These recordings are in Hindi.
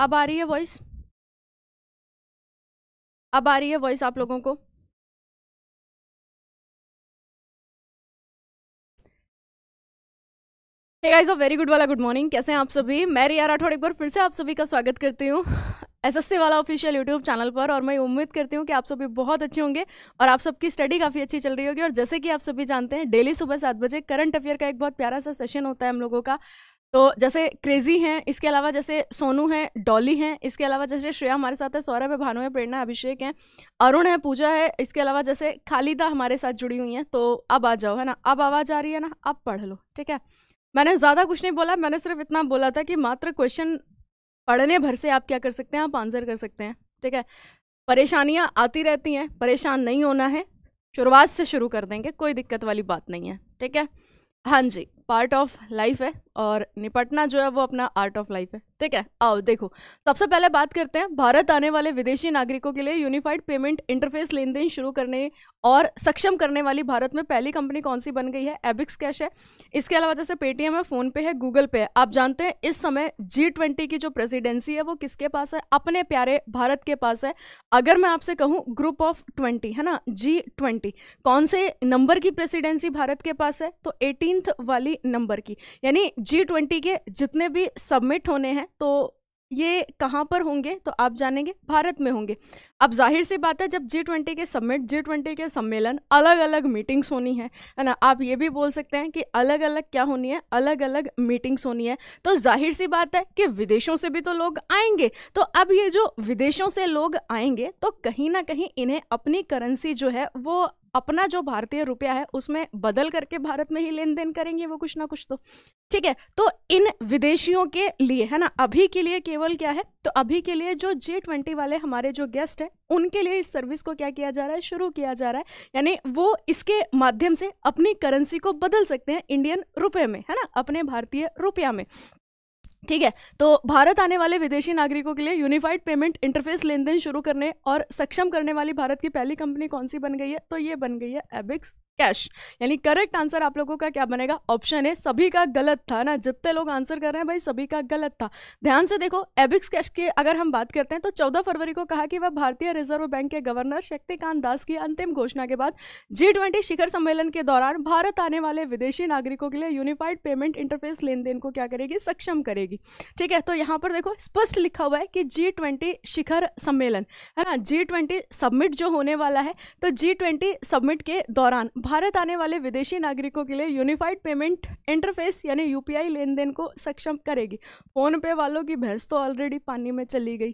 अब आ रही है वॉइस अब आ रही है वॉइस आप लोगों को हे गाइस वेरी गुड वाला गुड मॉर्निंग कैसे हैं आप सभी मैं रिया राठौड़ एक बार फिर से आप सभी का स्वागत करती हूँ एसएससी वाला ऑफिशियल यूट्यूब चैनल पर और मैं उम्मीद करती हूँ कि आप सभी बहुत अच्छे होंगे और आप सबकी स्टडी काफ़ी अच्छी चल रही होगी और जैसे कि आप सभी जानते हैं डेली सुबह सात बजे करंट अफेयर का एक बहुत प्यारा सा सेशन होता है हम लोगों का तो जैसे क्रेजी हैं इसके अलावा जैसे सोनू हैं डॉली हैं इसके अलावा जैसे श्रेया हमारे साथ है सौरभ है भानु है प्रेरणा अभिषेक हैं अरुण है पूजा है इसके अलावा जैसे खालिदा हमारे साथ जुड़ी हुई हैं तो अब आ जाओ है ना अब आवाज़ आ रही है ना अब पढ़ लो ठीक है मैंने ज़्यादा कुछ नहीं बोला मैंने सिर्फ इतना बोला था कि मात्र क्वेश्चन पढ़ने भर से आप क्या कर सकते हैं आप आंसर कर सकते हैं ठीक है परेशानियाँ आती रहती हैं परेशान नहीं होना है शुरुआत से शुरू कर देंगे कोई दिक्कत वाली बात नहीं है ठीक है हाँ जी पार्ट ऑफ लाइफ है और निपटना जो है वो अपना आर्ट ऑफ लाइफ है ठीक है आओ देखो सबसे पहले बात करते हैं भारत आने वाले विदेशी नागरिकों के लिए यूनिफाइड पेमेंट इंटरफेस लेन देन शुरू करने और सक्षम करने वाली भारत में पहली कंपनी कौन सी बन गई है एबिक्स कैश है इसके अलावा जैसे पेटीएम है फ़ोनपे है गूगल पे है आप जानते हैं इस समय जी ट्वेंटी की जो प्रेसिडेंसी है वो किसके पास है अपने प्यारे भारत के पास है अगर मैं आपसे कहूँ ग्रुप ऑफ ट्वेंटी है ना जी ट्वेंटी कौन से नंबर की प्रेसिडेंसी भारत के पास है तो एटीनथ वाली नंबर की यानी जी ट्वेंटी के जितने भी सबमिट होने हैं तो ये कहाँ पर होंगे तो आप जानेंगे भारत में होंगे अब जाहिर सी बात है जब जी ट्वेंटी के सबमिट जी ट्वेंटी के सम्मेलन अलग अलग मीटिंग्स होनी है है ना आप ये भी बोल सकते हैं कि अलग अलग क्या होनी है अलग अलग मीटिंग्स होनी है तो जाहिर सी बात है कि विदेशों से भी तो लोग आएंगे तो अब ये जो विदेशों से लोग आएंगे तो कहीं ना कहीं इन्हें अपनी करेंसी जो है वो अपना जो भारतीय रुपया है उसमें बदल करके भारत में ही लेन देन करेंगे वो कुछ ना कुछ तो ठीक है तो इन विदेशियों के लिए है ना अभी के लिए केवल क्या है तो अभी के लिए जो जे ट्वेंटी वाले हमारे जो गेस्ट है है उनके लिए इस सर्विस को क्या किया जा रहा है शुरू किया जा रहा है यानी वो इसके माध्यम से अपनी करेंसी को बदल सकते हैं इंडियन रुपये में है ना अपने भारतीय रुपया में ठीक है तो भारत आने वाले विदेशी नागरिकों के लिए यूनिफाइड पेमेंट इंटरफेस लेन देन शुरू करने और सक्षम करने वाली भारत की पहली कंपनी कौन सी बन गई है तो ये बन गई है एबिक्स कैश यानी करेक्ट आंसर आप लोगों का क्या बनेगा ऑप्शन है सभी का गलत था ना जितने लोग आंसर कर रहे हैं भाई सभी का गलत था ध्यान से देखो एबिक्स कैश की अगर हम बात करते हैं तो 14 फरवरी को कहा कि वह भारतीय रिजर्व बैंक के गवर्नर शक्तिकांत दास की अंतिम घोषणा के बाद जी ट्वेंटी शिखर सम्मेलन के दौरान भारत आने वाले विदेशी नागरिकों के लिए यूनिफाइड पेमेंट इंटरफेस लेन देन को क्या करेगी सक्षम करेगी ठीक है तो यहाँ पर देखो स्पष्ट लिखा हुआ है कि जी ट्वेंटी शिखर सम्मेलन है ना जी ट्वेंटी जो होने वाला है तो जी ट्वेंटी के दौरान भारत आने वाले विदेशी नागरिकों के लिए यूनिफाइड पेमेंट इंटरफेस यानी यूपीआई लेन देन को सक्षम करेगी फ़ोन पे वालों की भैंस तो ऑलरेडी पानी में चली गई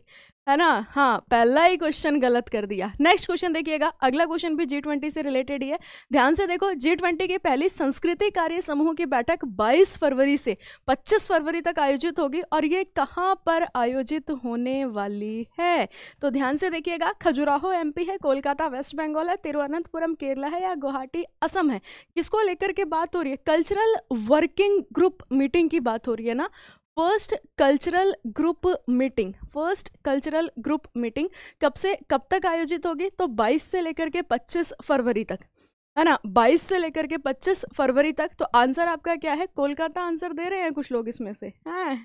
है ना हाँ पहला ही क्वेश्चन गलत कर दिया नेक्स्ट क्वेश्चन देखिएगा अगला क्वेश्चन भी जी ट्वेंटी से रिलेटेड ही है ध्यान से देखो जी ट्वेंटी की पहली संस्कृति कार्य समूह की बैठक 22 फरवरी से 25 फरवरी तक आयोजित होगी और ये कहाँ पर आयोजित होने वाली है तो ध्यान से देखिएगा खजुराहो एमपी है कोलकाता वेस्ट बंगाल है तिरुवनंतपुरम केरला है या गुवाहाटी असम है किसको लेकर के बात हो रही है कल्चरल वर्किंग ग्रुप मीटिंग की बात हो रही है ना first cultural group meeting first cultural group meeting कब से कब तक आयोजित होगी तो 22 से लेकर के 25 फरवरी तक है ना 22 से लेकर के 25 फरवरी तक तो आंसर आपका क्या है कोलकाता आंसर दे रहे हैं कुछ लोग इसमें से हैं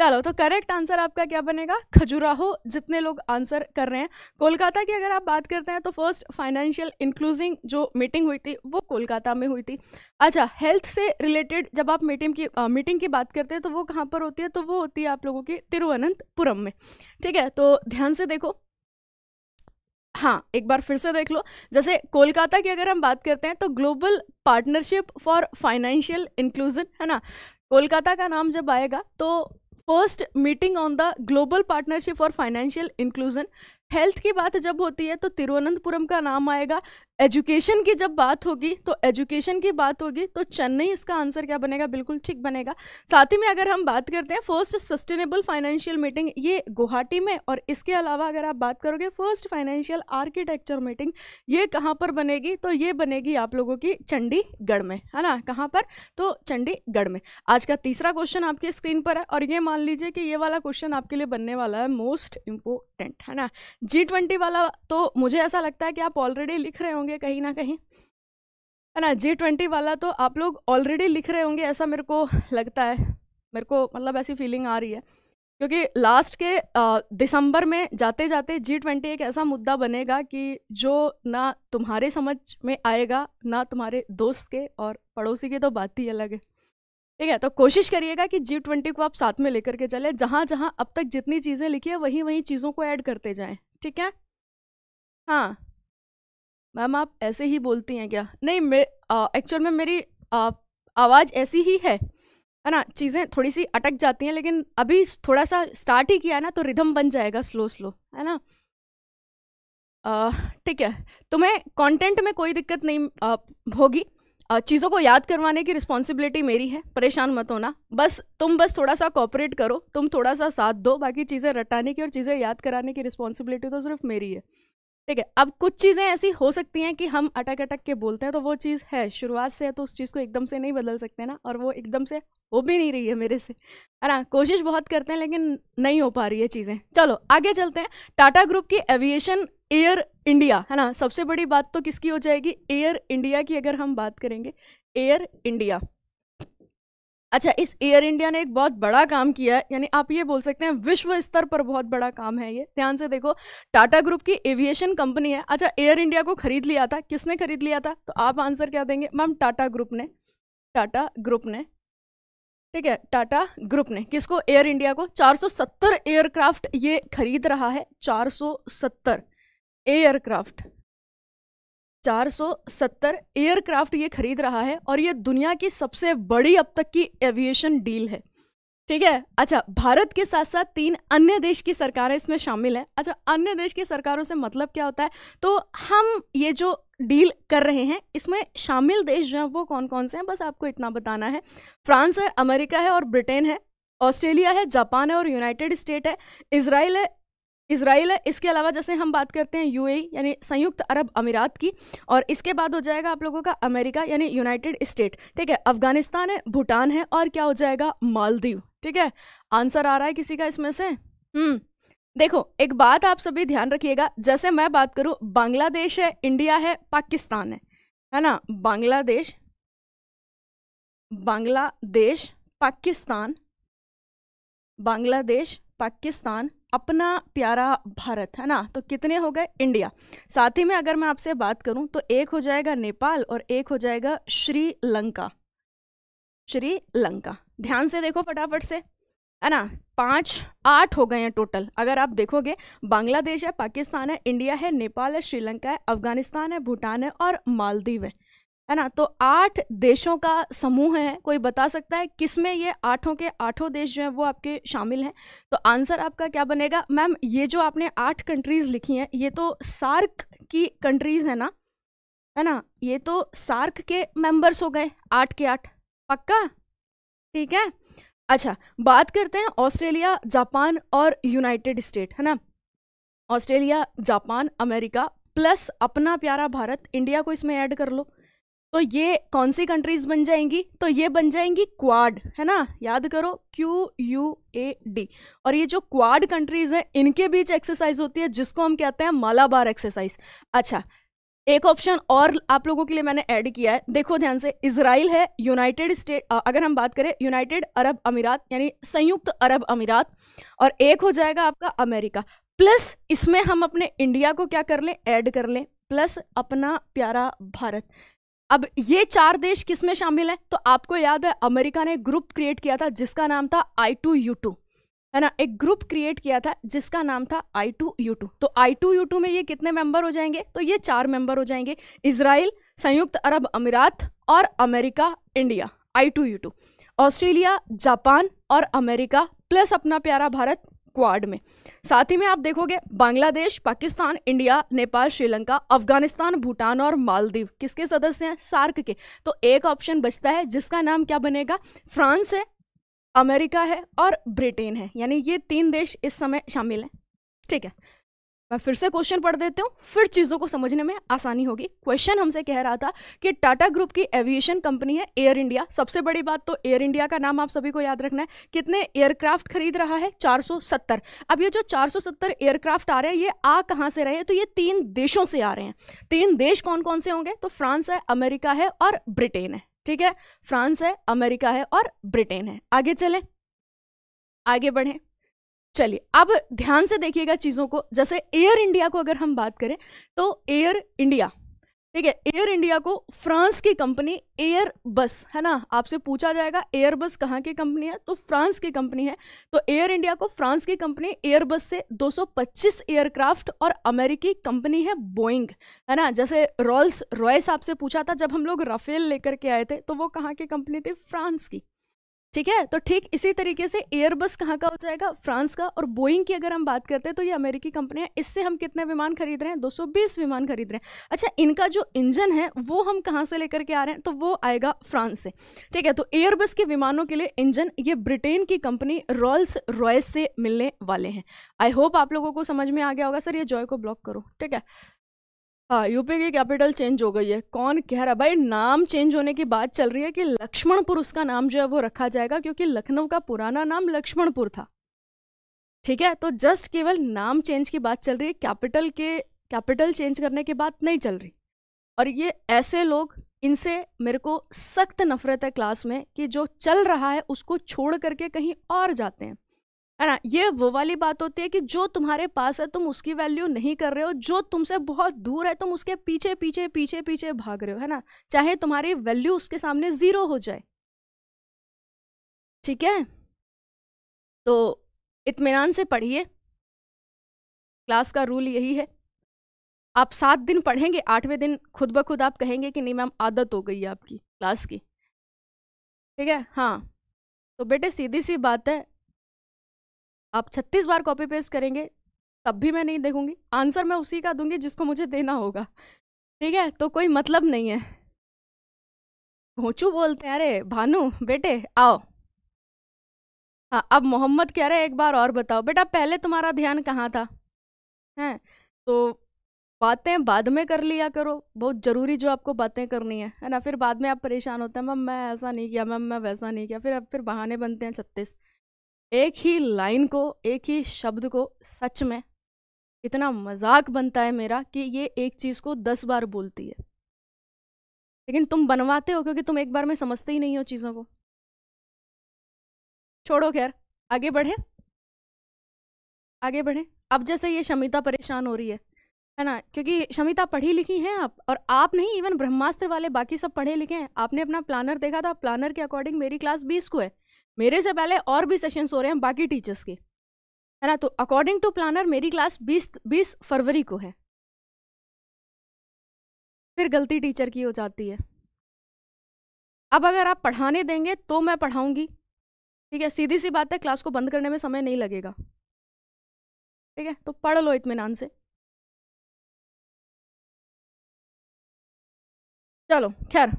चलो तो करेक्ट आंसर आपका क्या बनेगा खजुराहो जितने लोग आंसर कर रहे हैं कोलकाता की अगर आप बात करते हैं तो फर्स्ट फाइनेंशियल इंक्लूजिंग जो मीटिंग हुई थी वो कोलकाता में हुई थी अच्छा हेल्थ से रिलेटेड जब आप मीटिंग की आ, मीटिंग की बात करते हैं तो वो कहाँ पर होती है तो वो होती है आप लोगों की तिरुवनंतपुरम में ठीक है तो ध्यान से देखो हाँ एक बार फिर से देख लो जैसे कोलकाता की अगर हम बात करते हैं तो global partnership for financial inclusion है ना कोलकाता का नाम जब आएगा तो First meeting on the Global Partnership for Financial Inclusion health की बात जब होती है तो तिरुवनंतपुरम का नाम आएगा एजुकेशन की जब बात होगी तो एजुकेशन की बात होगी तो चेन्नई इसका आंसर क्या बनेगा बिल्कुल ठीक बनेगा साथ ही में अगर हम बात करते हैं फर्स्ट सस्टेनेबल फाइनेंशियल मीटिंग ये गुवाहाटी में और इसके अलावा अगर आप बात करोगे फर्स्ट फाइनेंशियल आर्किटेक्चर मीटिंग ये कहाँ पर बनेगी तो ये बनेगी आप लोगों की चंडीगढ़ में है ना कहाँ पर तो चंडीगढ़ में आज का तीसरा क्वेश्चन आपके स्क्रीन पर है और ये मान लीजिए कि ये वाला क्वेश्चन आपके लिए बनने वाला है मोस्ट इम्पोर्टेंट है ना जी ट्वेंटी वाला तो मुझे ऐसा लगता है कि आप ऑलरेडी लिख रहे होंगे कहीं ना कहीं है ना जी ट्वेंटी वाला तो आप लोग ऑलरेडी लिख रहे होंगे ऐसा मेरे को लगता है मेरे को मतलब ऐसी फीलिंग आ रही है क्योंकि लास्ट के दिसंबर में जाते जाते जी ट्वेंटी एक ऐसा मुद्दा बनेगा कि जो ना तुम्हारे समझ में आएगा ना तुम्हारे दोस्त के और पड़ोसी के तो बात ही अलग है ठीक है तो कोशिश करिएगा कि जी ट्वेंटी को आप साथ में लेकर के चले जहाँ जहाँ अब तक जितनी चीज़ें लिखी है वहीं वहीं चीज़ों को ऐड करते जाएं ठीक है हाँ मैम आप ऐसे ही बोलती हैं क्या नहीं मे एक्चुअल में मेरी आ, आवाज़ ऐसी ही है है ना चीज़ें थोड़ी सी अटक जाती हैं लेकिन अभी थोड़ा सा स्टार्ट ही किया तो है ना तो रिदम बन जाएगा स्लो स्लो है ना ठीक है तुम्हें तो कंटेंट में कोई दिक्कत नहीं होगी चीज़ों को याद करवाने की रिस्पॉन्सिबिलिटी मेरी है परेशान मत होना बस तुम बस थोड़ा सा कॉपरेट करो तुम थोड़ा सा साथ दो बाकी चीज़ें रटाने की और चीज़ें याद कराने की रिस्पॉन्सिबिलिटी तो सिर्फ मेरी है ठीक है अब कुछ चीज़ें ऐसी हो सकती हैं कि हम अटक अटक के बोलते हैं तो वो चीज़ है शुरुआत से है तो उस चीज़ को एकदम से नहीं बदल सकते ना और वो एकदम से हो भी नहीं रही है मेरे से है ना कोशिश बहुत करते हैं लेकिन नहीं हो पा रही है चीज़ें चलो आगे चलते हैं टाटा ग्रुप की एविएशन एयर इंडिया है ना सबसे बड़ी बात तो किसकी हो जाएगी एयर इंडिया की अगर हम बात करेंगे एयर इंडिया अच्छा इस एयर इंडिया ने एक बहुत बड़ा काम किया है यानी आप ये बोल सकते हैं विश्व स्तर पर बहुत बड़ा काम है ये ध्यान से देखो टाटा ग्रुप की एविएशन कंपनी है अच्छा एयर इंडिया को खरीद लिया था किसने खरीद लिया था तो आप आंसर क्या देंगे मैम टाटा ग्रुप ने टाटा ग्रुप ने ठीक है टाटा ग्रुप ने किसको एयर इंडिया को 470 एयरक्राफ्ट ये खरीद रहा है 470 एयरक्राफ्ट 470 एयरक्राफ्ट ये खरीद रहा है और ये दुनिया की सबसे बड़ी अब तक की एविएशन डील है ठीक है अच्छा भारत के साथ साथ तीन अन्य देश की सरकारें इसमें शामिल हैं अच्छा अन्य देश की सरकारों से मतलब क्या होता है तो हम ये जो डील कर रहे हैं इसमें शामिल देश जो हैं वो कौन कौन से हैं बस आपको इतना बताना है फ्रांस है अमेरिका है और ब्रिटेन है ऑस्ट्रेलिया है जापान है और यूनाइटेड स्टेट है इसराइल है इसराइल है इसके अलावा जैसे हम बात करते हैं यूएई यानी संयुक्त अरब अमीरात की और इसके बाद हो जाएगा आप लोगों का अमेरिका यानी यूनाइटेड स्टेट ठीक है अफगानिस्तान है भूटान है और क्या हो जाएगा मालदीव ठीक है आंसर आ रहा है किसी का इसमें से हम्म देखो एक बात आप सभी ध्यान रखिएगा जैसे मैं बात करूँ बांग्लादेश है इंडिया है पाकिस्तान है है ना बांग्लादेश बांग्लादेश पाकिस्तान बांग्लादेश पाकिस्तान अपना प्यारा भारत है ना तो कितने हो गए इंडिया साथ ही में अगर मैं आपसे बात करूं तो एक हो जाएगा नेपाल और एक हो जाएगा श्रीलंका श्रीलंका ध्यान से देखो फटाफट से है ना पांच आठ हो गए हैं टोटल अगर आप देखोगे बांग्लादेश है पाकिस्तान है इंडिया है नेपाल है श्रीलंका है अफगानिस्तान है भूटान है और मालदीव है है ना तो आठ देशों का समूह है कोई बता सकता है किस में ये आठों के आठों देश जो हैं वो आपके शामिल हैं तो आंसर आपका क्या बनेगा मैम ये जो आपने आठ कंट्रीज़ लिखी हैं ये तो सार्क की कंट्रीज़ है ना है ना ये तो सार्क के मेंबर्स हो गए आठ के आठ पक्का ठीक है अच्छा बात करते हैं ऑस्ट्रेलिया जापान और यूनाइटेड स्टेट है ना ऑस्ट्रेलिया जापान अमेरिका प्लस अपना प्यारा भारत इंडिया को इसमें ऐड कर लो तो ये कौन सी कंट्रीज बन जाएंगी तो ये बन जाएंगी क्वाड है ना याद करो क्यू यू ए डी और ये जो क्वाड कंट्रीज हैं इनके बीच एक्सरसाइज होती है जिसको हम कहते हैं मालाबार एक्सरसाइज अच्छा एक ऑप्शन और आप लोगों के लिए मैंने ऐड किया है देखो ध्यान से इसराइल है यूनाइटेड स्टेट अगर हम बात करें यूनाइटेड अरब अमीरात यानी संयुक्त अरब अमीरात और एक हो जाएगा आपका अमेरिका प्लस इसमें हम अपने इंडिया को क्या कर लें ऐड कर लें प्लस अपना प्यारा भारत अब ये चार देश किस में शामिल हैं तो आपको याद है अमेरिका ने ग्रुप क्रिएट किया था जिसका नाम था आई टू यू टू है ना एक ग्रुप क्रिएट किया था जिसका नाम था आई टू यू टू तो आई टू यू टू में ये कितने मेंबर हो जाएंगे तो ये चार मेंबर हो जाएंगे इसराइल संयुक्त अरब अमीरात और America India I two U two Australia Japan और अमेरिका प्लस अपना प्यारा भारत क्वाड में साथ ही में आप देखोगे बांग्लादेश पाकिस्तान इंडिया नेपाल श्रीलंका अफगानिस्तान भूटान और मालदीव किसके सदस्य हैं सार्क के तो एक ऑप्शन बचता है जिसका नाम क्या बनेगा फ्रांस है अमेरिका है और ब्रिटेन है यानी ये तीन देश इस समय शामिल हैं ठीक है मैं फिर से क्वेश्चन पढ़ देती हूँ फिर चीज़ों को समझने में आसानी होगी क्वेश्चन हमसे कह रहा था कि टाटा ग्रुप की एविएशन कंपनी है एयर इंडिया सबसे बड़ी बात तो एयर इंडिया का नाम आप सभी को याद रखना है कितने एयरक्राफ्ट खरीद रहा है 470 अब ये जो 470 एयरक्राफ्ट आ रहे हैं ये आ कहाँ से रहे तो ये तीन देशों से आ रहे हैं तीन देश कौन कौन से होंगे तो फ्रांस है अमेरिका है और ब्रिटेन है ठीक है फ्रांस है अमेरिका है और ब्रिटेन है आगे चलें आगे बढ़ें चलिए अब ध्यान से देखिएगा चीज़ों को जैसे एयर इंडिया को अगर हम बात करें तो एयर इंडिया ठीक है एयर इंडिया को फ्रांस की कंपनी एयर बस है ना आपसे पूछा जाएगा एयर बस कहाँ की कंपनी है तो फ्रांस की कंपनी है तो एयर इंडिया को फ्रांस की कंपनी एयर बस से 225 एयरक्राफ्ट और अमेरिकी कंपनी है बोइंग है ना जैसे रॉल्स रॉयस आपसे पूछा था जब हम लोग राफेल लेकर के आए थे तो वो कहाँ की कंपनी थी फ्रांस की ठीक है तो ठीक इसी तरीके से एयरबस कहाँ का हो जाएगा फ्रांस का और बोइंग की अगर हम बात करते हैं तो ये अमेरिकी कंपनी है इससे हम कितने विमान खरीद रहे हैं 220 विमान खरीद रहे हैं अच्छा इनका जो इंजन है वो हम कहाँ से लेकर के आ रहे हैं तो वो आएगा फ्रांस से ठीक है तो एयरबस के विमानों के लिए इंजन ये ब्रिटेन की कंपनी रॉयल्स रॉयस से मिलने वाले हैं आई होप आप लोगों को समझ में आ गया होगा सर ये जॉय को ब्लॉक करो ठीक है हाँ यूपी की कैपिटल चेंज हो गई है कौन कह रहा भाई नाम चेंज होने की बात चल रही है कि लक्ष्मणपुर उसका नाम जो है वो रखा जाएगा क्योंकि लखनऊ का पुराना नाम लक्ष्मणपुर था ठीक है तो जस्ट केवल नाम चेंज की बात चल रही है कैपिटल के कैपिटल चेंज करने की बात नहीं चल रही और ये ऐसे लोग इनसे मेरे को सख्त नफरत है क्लास में कि जो चल रहा है उसको छोड़ करके कहीं और जाते हैं है ना ये वो वाली बात होती है कि जो तुम्हारे पास है तुम उसकी वैल्यू नहीं कर रहे हो जो तुमसे बहुत दूर है तुम उसके पीछे पीछे पीछे पीछे भाग रहे हो है ना चाहे तुम्हारी वैल्यू उसके सामने ज़ीरो हो जाए ठीक है तो इतमान से पढ़िए क्लास का रूल यही है आप सात दिन पढ़ेंगे आठवें दिन खुद ब खुद आप कहेंगे कि नहीं मैम आदत हो गई है आपकी क्लास की ठीक है हाँ तो बेटे सीधी सी बात है आप छत्तीस बार कॉपी पेस्ट करेंगे तब भी मैं नहीं देखूंगी आंसर मैं उसी का दूंगी जिसको मुझे देना होगा ठीक है तो कोई मतलब नहीं है घोचू बोलते हैं अरे भानु बेटे आओ हाँ अब मोहम्मद कह रहे एक बार और बताओ बेटा पहले तुम्हारा ध्यान कहाँ था हैं तो बातें बाद में कर लिया करो बहुत ज़रूरी जो आपको बातें करनी है है ना फिर बाद में आप परेशान होते हैं मैम मैं ऐसा नहीं किया मैम मैं वैसा नहीं किया फिर अब फिर बहाने बनते हैं छत्तीस एक ही लाइन को एक ही शब्द को सच में इतना मजाक बनता है मेरा कि ये एक चीज़ को दस बार बोलती है लेकिन तुम बनवाते हो क्योंकि तुम एक बार में समझते ही नहीं हो चीज़ों को छोड़ो खैर आगे बढ़े आगे बढ़े अब जैसे ये शमिता परेशान हो रही है है ना क्योंकि शमिता पढ़ी लिखी हैं आप और आप नहीं इवन ब्रह्मास्त्र वाले बाकी सब पढ़े लिखे हैं आपने अपना प्लानर देखा था प्लानर के अकॉर्डिंग मेरी क्लास बीस को है मेरे से पहले और भी सेशंस हो रहे हैं बाकी टीचर्स के है ना तो अकॉर्डिंग टू प्लानर मेरी क्लास बीस बीस फरवरी को है फिर गलती टीचर की हो जाती है अब अगर आप पढ़ाने देंगे तो मैं पढ़ाऊंगी ठीक है सीधी सी बात है क्लास को बंद करने में समय नहीं लगेगा ठीक है तो पढ़ लो इतमान से चलो खैर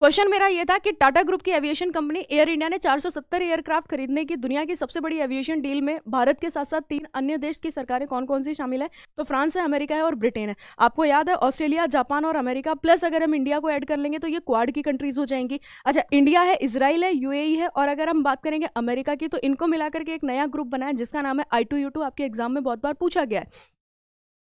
क्वेश्चन मेरा यह था कि टाटा ग्रुप की एविएशन कंपनी एयर इंडिया ने 470 एयरक्राफ्ट खरीदने की दुनिया की सबसे बड़ी एविएशन डील में भारत के साथ साथ तीन अन्य देश की सरकारें कौन कौन सी शामिल है तो फ्रांस है अमेरिका है और ब्रिटेन है आपको याद है ऑस्ट्रेलिया जापान और अमेरिका प्लस अगर हम इंडिया को ऐड कर लेंगे तो ये क्वाड की कंट्रीज हो जाएंगी अच्छा इंडिया है इसराइल है यू e है और अगर हम बात करेंगे अमेरिका की तो इनको मिलाकर के एक नया ग्रुप बना है जिसका नाम है आई आपके एग्जाम में बहुत बार पूछा गया है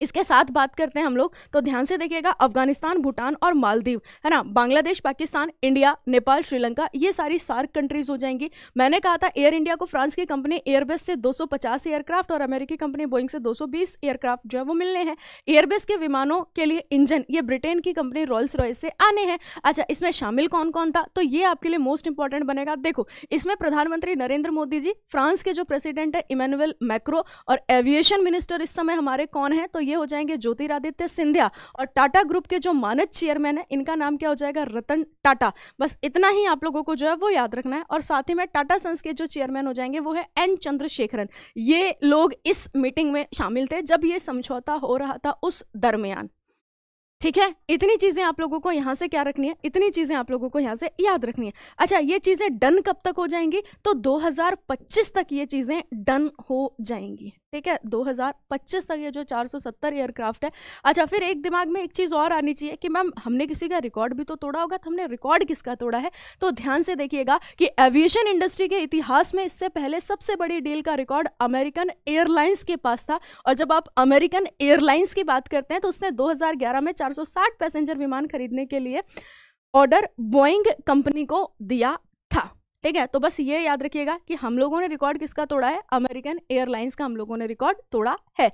इसके साथ बात करते हैं हम लोग तो ध्यान से देखिएगा अफगानिस्तान भूटान और मालदीव है ना बांग्लादेश पाकिस्तान इंडिया नेपाल श्रीलंका ये सारी सार्क कंट्रीज हो जाएंगी मैंने कहा था एयर इंडिया को फ्रांस की कंपनी एयरबेस से 250 एयरक्राफ्ट और अमेरिकी कंपनी बोइंग से 220 एयरक्राफ्ट जो है वो मिलने हैं एयरबेस के विमानों के लिए इंजन ये ब्रिटेन की कंपनी रॉयल्स रॉयस से आने हैं अच्छा इसमें शामिल कौन कौन था तो ये आपके लिए मोस्ट इंपॉर्टेंट बनेगा देखो इसमें प्रधानमंत्री नरेंद्र मोदी जी फ्रांस के जो प्रेसिडेंट है इमेनुअल मैक्रो और एविएशन मिनिस्टर इस समय हमारे कौन है तो ये हो जाएंगे ज्योतिरादित्य सिंधिया और टाटा ग्रुप के जो मानद चेयरमैन है इनका नाम क्या हो जाएगा रतन टाटा बस इतना ही आप लोगों को जो है वो याद रखना है और साथ ही में टाटा सन्स के जो चेयरमैन हो जाएंगे वो है एन चंद्रशेखरन ये लोग इस मीटिंग में शामिल थे जब ये समझौता हो रहा था उस दरमियान ठीक है इतनी चीज़ें आप लोगों को यहाँ से क्या रखनी है इतनी चीज़ें आप लोगों को यहाँ से याद रखनी है अच्छा ये चीज़ें डन कब तक हो जाएंगी तो 2025 तक ये चीज़ें डन हो जाएंगी ठीक है 2025 तक ये जो 470 एयरक्राफ्ट है अच्छा फिर एक दिमाग में एक चीज़ और आनी चाहिए कि मैम हमने किसी का रिकॉर्ड भी तो तोड़ा होगा तो हमने रिकॉर्ड किसका तोड़ा है तो ध्यान से देखिएगा कि एविएशन इंडस्ट्री के इतिहास में इससे पहले सबसे बड़ी डील का रिकॉर्ड अमेरिकन एयरलाइंस के पास था और जब आप अमेरिकन एयरलाइंस की बात करते हैं तो उसने दो में चार पैसेंजर विमान खरीदने के लिए ऑर्डर बोइंग कंपनी को दिया ठीक है तो बस ये याद रखिएगा कि हम लोगों ने रिकॉर्ड किसका तोड़ा है अमेरिकन एयरलाइंस का हम लोगों ने रिकॉर्ड तोड़ा है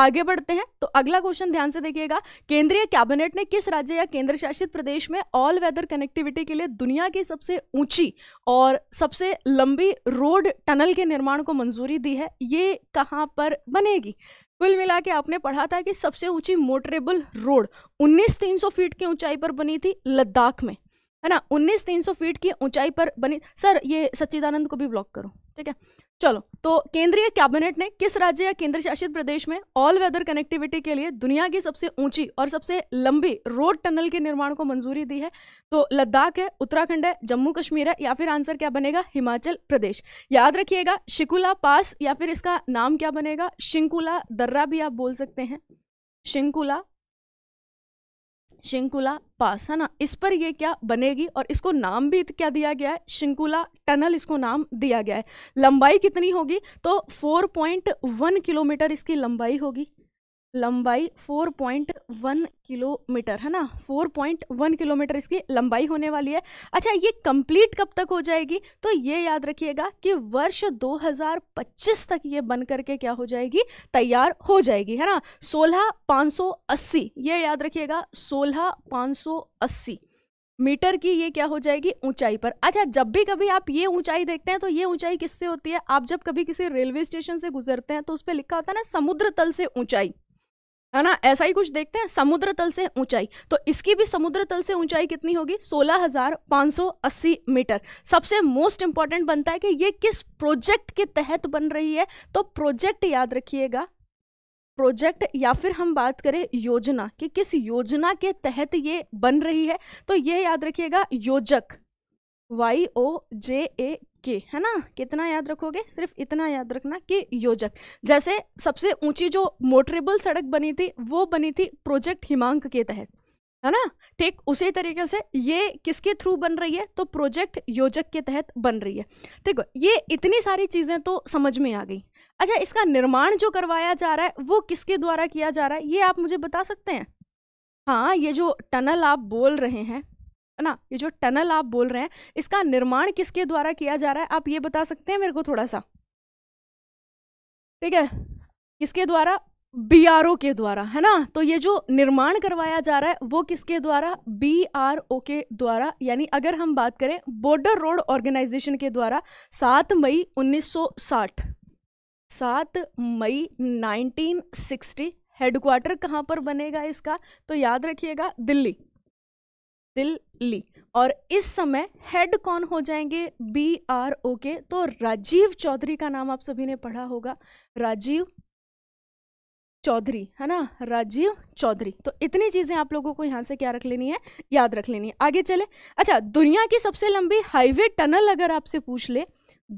आगे बढ़ते हैं तो अगला क्वेश्चन ध्यान से देखिएगा केंद्रीय कैबिनेट ने किस राज्य या केंद्र शासित प्रदेश में ऑल वेदर कनेक्टिविटी के लिए दुनिया की सबसे ऊंची और सबसे लंबी रोड टनल के निर्माण को मंजूरी दी है ये कहाँ पर बनेगी कुल मिला के आपने पढ़ा था कि सबसे ऊंची मोटरेबल रोड उन्नीस तीन सौ फीट की ऊंचाई पर बनी थी लद्दाख में है ना उन्नीस तीन सौ फीट की ऊंचाई पर बनी सर ये सच्चिदानंद को भी ब्लॉक करो ठीक है चलो तो केंद्रीय कैबिनेट ने किस राज्य या केंद्र शासित प्रदेश में ऑल वेदर कनेक्टिविटी के लिए दुनिया की सबसे ऊंची और सबसे लंबी रोड टनल के निर्माण को मंजूरी दी है तो लद्दाख है उत्तराखंड है जम्मू कश्मीर है या फिर आंसर क्या बनेगा हिमाचल प्रदेश याद रखिएगा शिकुला पास या फिर इसका नाम क्या बनेगा शिंकुला दर्रा भी आप बोल सकते हैं शिंकुला शिंकुला पास है ना इस पर ये क्या बनेगी और इसको नाम भी क्या दिया गया है शिंकुला टनल इसको नाम दिया गया है लंबाई कितनी होगी तो 4.1 किलोमीटर इसकी लंबाई होगी लंबाई 4.1 किलोमीटर है ना 4.1 किलोमीटर इसकी लंबाई होने वाली है अच्छा ये कंप्लीट कब तक हो जाएगी तो ये याद रखिएगा कि वर्ष 2025 तक ये बन करके क्या हो जाएगी तैयार हो जाएगी है ना 16580 ये याद रखिएगा 16580 मीटर की ये क्या हो जाएगी ऊंचाई पर अच्छा जब भी कभी आप ये ऊंचाई देखते हैं तो ये ऊंचाई किससे होती है आप जब कभी किसी रेलवे स्टेशन से गुजरते हैं तो उस पर लिखा होता है ना समुद्र तल से ऊंचाई है ना ऐसा ही कुछ देखते हैं समुद्र तल से ऊंचाई तो इसकी भी समुद्र तल से ऊंचाई कितनी होगी 16,580 मीटर सबसे मोस्ट इंपॉर्टेंट बनता है कि ये किस प्रोजेक्ट के तहत बन रही है तो प्रोजेक्ट याद रखिएगा प्रोजेक्ट या फिर हम बात करें योजना कि किस योजना के तहत ये बन रही है तो ये याद रखिएगा योजक वाई ओ जे ए के है ना कितना याद रखोगे सिर्फ इतना याद रखना कि योजक जैसे सबसे ऊंची जो मोटरेबल सड़क बनी थी वो बनी थी प्रोजेक्ट हिमांक के तहत है ना ठीक उसी तरीके से ये किसके थ्रू बन रही है तो प्रोजेक्ट योजक के तहत बन रही है ठीक ये इतनी सारी चीज़ें तो समझ में आ गई अच्छा इसका निर्माण जो करवाया जा रहा है वो किसके द्वारा किया जा रहा है ये आप मुझे बता सकते हैं हाँ ये जो टनल आप बोल रहे हैं है ना ये जो टनल आप बोल रहे हैं इसका निर्माण किसके द्वारा किया जा रहा है आप ये बता सकते हैं मेरे को थोड़ा सा ठीक है किसके द्वारा बी के द्वारा है ना तो ये जो निर्माण करवाया जा रहा है वो किसके द्वारा बी के द्वारा यानी अगर हम बात करें बॉर्डर रोड ऑर्गेनाइजेशन के द्वारा सात मई 1960 सात मई 1960 हेडक्वार्टर कहाँ पर बनेगा इसका तो याद रखिएगा दिल्ली दिल्ली और इस समय हेड कौन हो जाएंगे बी आर ओ के तो राजीव चौधरी का नाम आप सभी ने पढ़ा होगा राजीव चौधरी है ना राजीव चौधरी तो इतनी चीज़ें आप लोगों को यहां से क्या रख लेनी है याद रख लेनी है आगे चले अच्छा दुनिया की सबसे लंबी हाईवे टनल अगर आपसे पूछ ले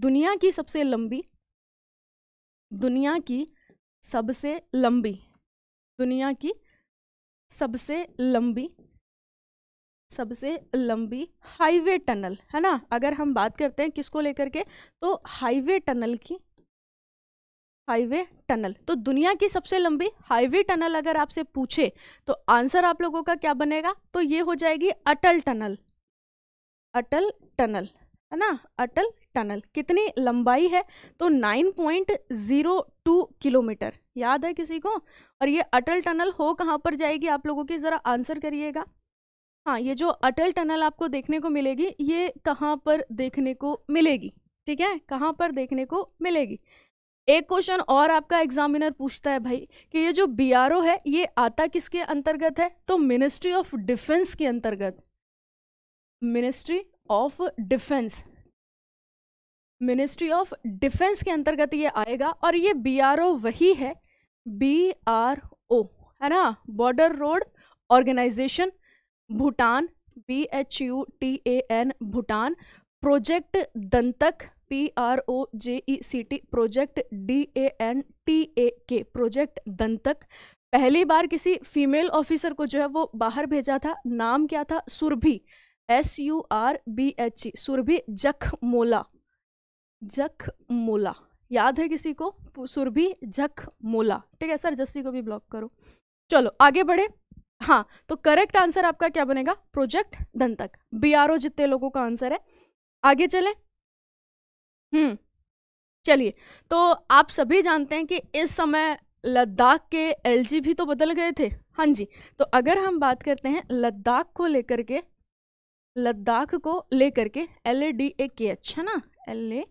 दुनिया की सबसे लंबी दुनिया की सबसे लंबी दुनिया की सबसे लंबी सबसे लंबी हाईवे टनल है ना अगर हम बात करते हैं किसको लेकर के तो हाईवे टनल की हाईवे टनल तो दुनिया की सबसे लंबी हाईवे टनल अगर आपसे पूछे तो आंसर आप लोगों का क्या बनेगा तो ये हो जाएगी अटल टनल अटल टनल है ना अटल टनल कितनी लंबाई है तो 9.02 किलोमीटर याद है किसी को और ये अटल टनल हो कहाँ पर जाएगी आप लोगों की ज़रा आंसर करिएगा हाँ ये जो अटल टनल आपको देखने को मिलेगी ये कहाँ पर देखने को मिलेगी ठीक है कहाँ पर देखने को मिलेगी एक क्वेश्चन और आपका एग्जामिनर पूछता है भाई कि ये जो बी है ये आता किसके अंतर्गत है तो मिनिस्ट्री ऑफ डिफेंस के अंतर्गत ministry of defence ministry of defence के अंतर्गत ये आएगा और ये बी वही है बी है ना border road organisation Bhutan B H U T A N Bhutan project Dantak P R O J E C T project D A N T A K project दंतक पहली बार किसी फीमेल ऑफिसर को जो है वो बाहर भेजा था नाम क्या था Surbhi S U R B H E Surbhi Jakh Mola जख मोला याद है किसी को सुरभि जख मोला ठीक है सर जस्सी को भी ब्लॉक करो चलो आगे बढ़े हाँ तो करेक्ट आंसर आपका क्या बनेगा project Dantak B R O जितने लोगों का आंसर है आगे चले हम्म चलिए तो आप सभी जानते हैं कि इस समय लद्दाख के एलजी भी तो बदल गए थे हाँ जी तो अगर हम बात करते हैं लद्दाख को लेकर के लद्दाख को लेकर के L A D A K H है ना L A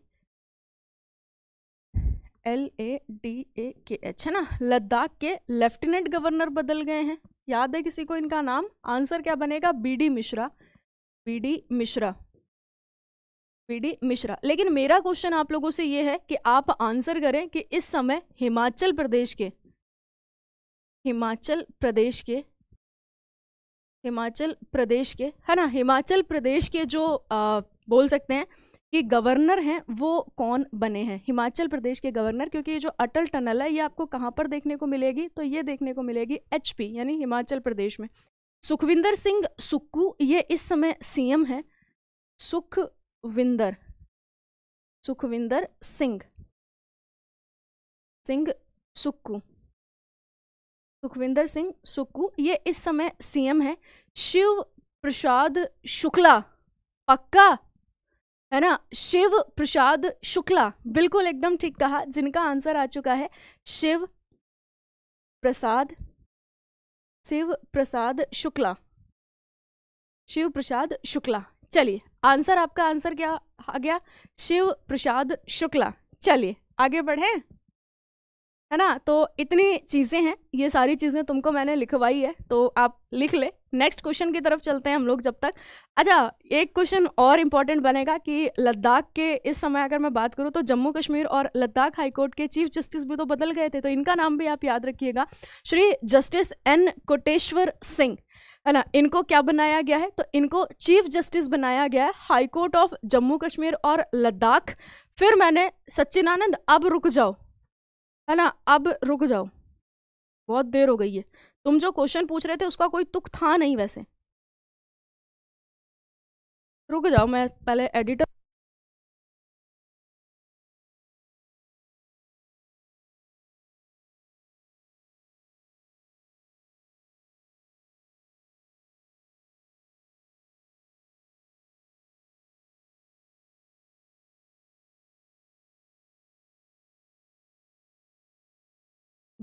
L A D A K H है ना लद्दाख के लेफ्टिनेंट गवर्नर बदल गए हैं याद है किसी को इनका नाम आंसर क्या बनेगा B D Mishra B D Mishra B D Mishra लेकिन मेरा क्वेश्चन आप लोगों से ये है कि आप आंसर करें कि इस समय हिमाचल प्रदेश के हिमाचल प्रदेश के हिमाचल प्रदेश के है ना हिमाचल प्रदेश के जो आ, बोल सकते हैं कि गवर्नर हैं वो कौन बने हैं हिमाचल प्रदेश के गवर्नर क्योंकि ये जो अटल टनल है ये आपको कहाँ पर देखने को मिलेगी तो ये देखने को मिलेगी एच यानी हिमाचल प्रदेश में सुखविंदर सिंह सुक्कू ये इस समय सीएम है सुखविंदर सुखविंदर सिंह सिंह सुक्कू सुखविंदर सिंह सुक्कू ये इस समय सीएम है शिव प्रसाद शुक्ला पक्का है ना शिव प्रसाद शुक्ला बिल्कुल एकदम ठीक कहा जिनका आंसर आ चुका है शिव प्रसाद शिव प्रसाद शुक्ला शिव प्रसाद शुक्ला चलिए आंसर आपका आंसर क्या आ गया शिव प्रसाद शुक्ला चलिए आगे बढ़े है ना तो इतनी चीज़ें हैं ये सारी चीज़ें तुमको मैंने लिखवाई है तो आप लिख ले नेक्स्ट क्वेश्चन की तरफ चलते हैं हम लोग जब तक अच्छा एक क्वेश्चन और इम्पॉर्टेंट बनेगा कि लद्दाख के इस समय अगर मैं बात करूँ तो जम्मू कश्मीर और लद्दाख हाईकोर्ट के चीफ जस्टिस भी तो बदल गए थे तो इनका नाम भी आप याद रखिएगा श्री जस्टिस एन कोटेश्वर सिंह है ना इनको क्या बनाया गया है तो इनको चीफ जस्टिस बनाया गया है हाईकोर्ट ऑफ जम्मू कश्मीर और लद्दाख फिर मैंने सच्चिनानंद अब रुक जाओ है ना अब रुक जाओ बहुत देर हो गई है तुम जो क्वेश्चन पूछ रहे थे उसका कोई तुक था नहीं वैसे रुक जाओ मैं पहले एडिटर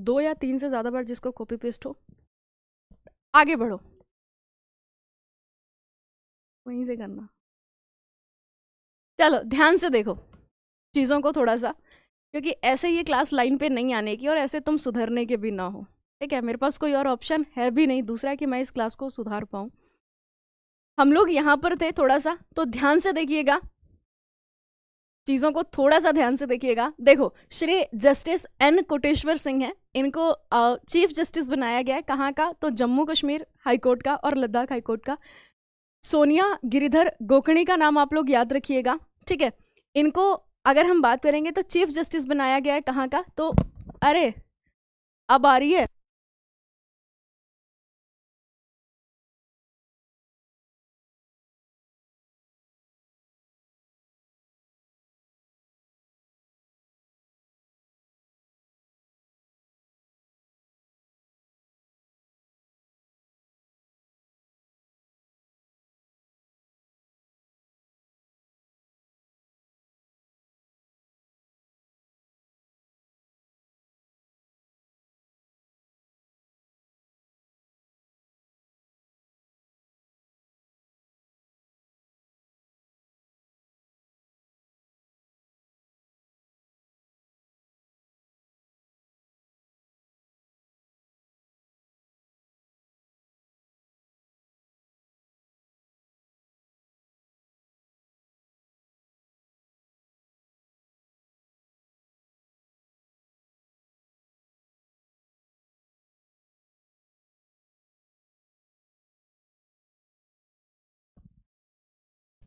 दो या तीन से ज़्यादा बार जिसको कॉपी पेस्ट हो आगे बढ़ो वहीं से करना चलो ध्यान से देखो चीज़ों को थोड़ा सा क्योंकि ऐसे ये क्लास लाइन पे नहीं आने की और ऐसे तुम सुधरने के भी ना हो ठीक है मेरे पास कोई और ऑप्शन है भी नहीं दूसरा कि मैं इस क्लास को सुधार पाऊँ हम लोग यहाँ पर थे थोड़ा सा तो ध्यान से देखिएगा चीज़ों को थोड़ा सा ध्यान से देखिएगा देखो श्री जस्टिस एन कोटेश्वर सिंह हैं इनको चीफ जस्टिस बनाया गया है कहाँ का तो जम्मू कश्मीर हाईकोर्ट का और लद्दाख हाईकोर्ट का सोनिया गिरिधर गोकणी का नाम आप लोग याद रखिएगा ठीक है इनको अगर हम बात करेंगे तो चीफ जस्टिस बनाया गया है कहाँ का तो अरे अब आ रही है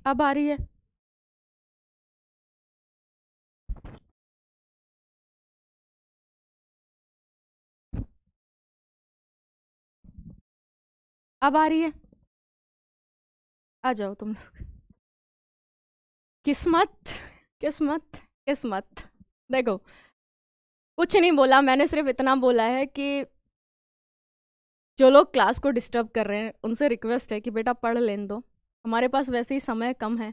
अब आ रही है अब आ रही है आ जाओ तुम लोग किस्मत किस्मत किस्मत देखो कुछ नहीं बोला मैंने सिर्फ इतना बोला है कि जो लोग क्लास को डिस्टर्ब कर रहे हैं उनसे रिक्वेस्ट है कि बेटा पढ़ लें दो हमारे पास वैसे ही समय कम है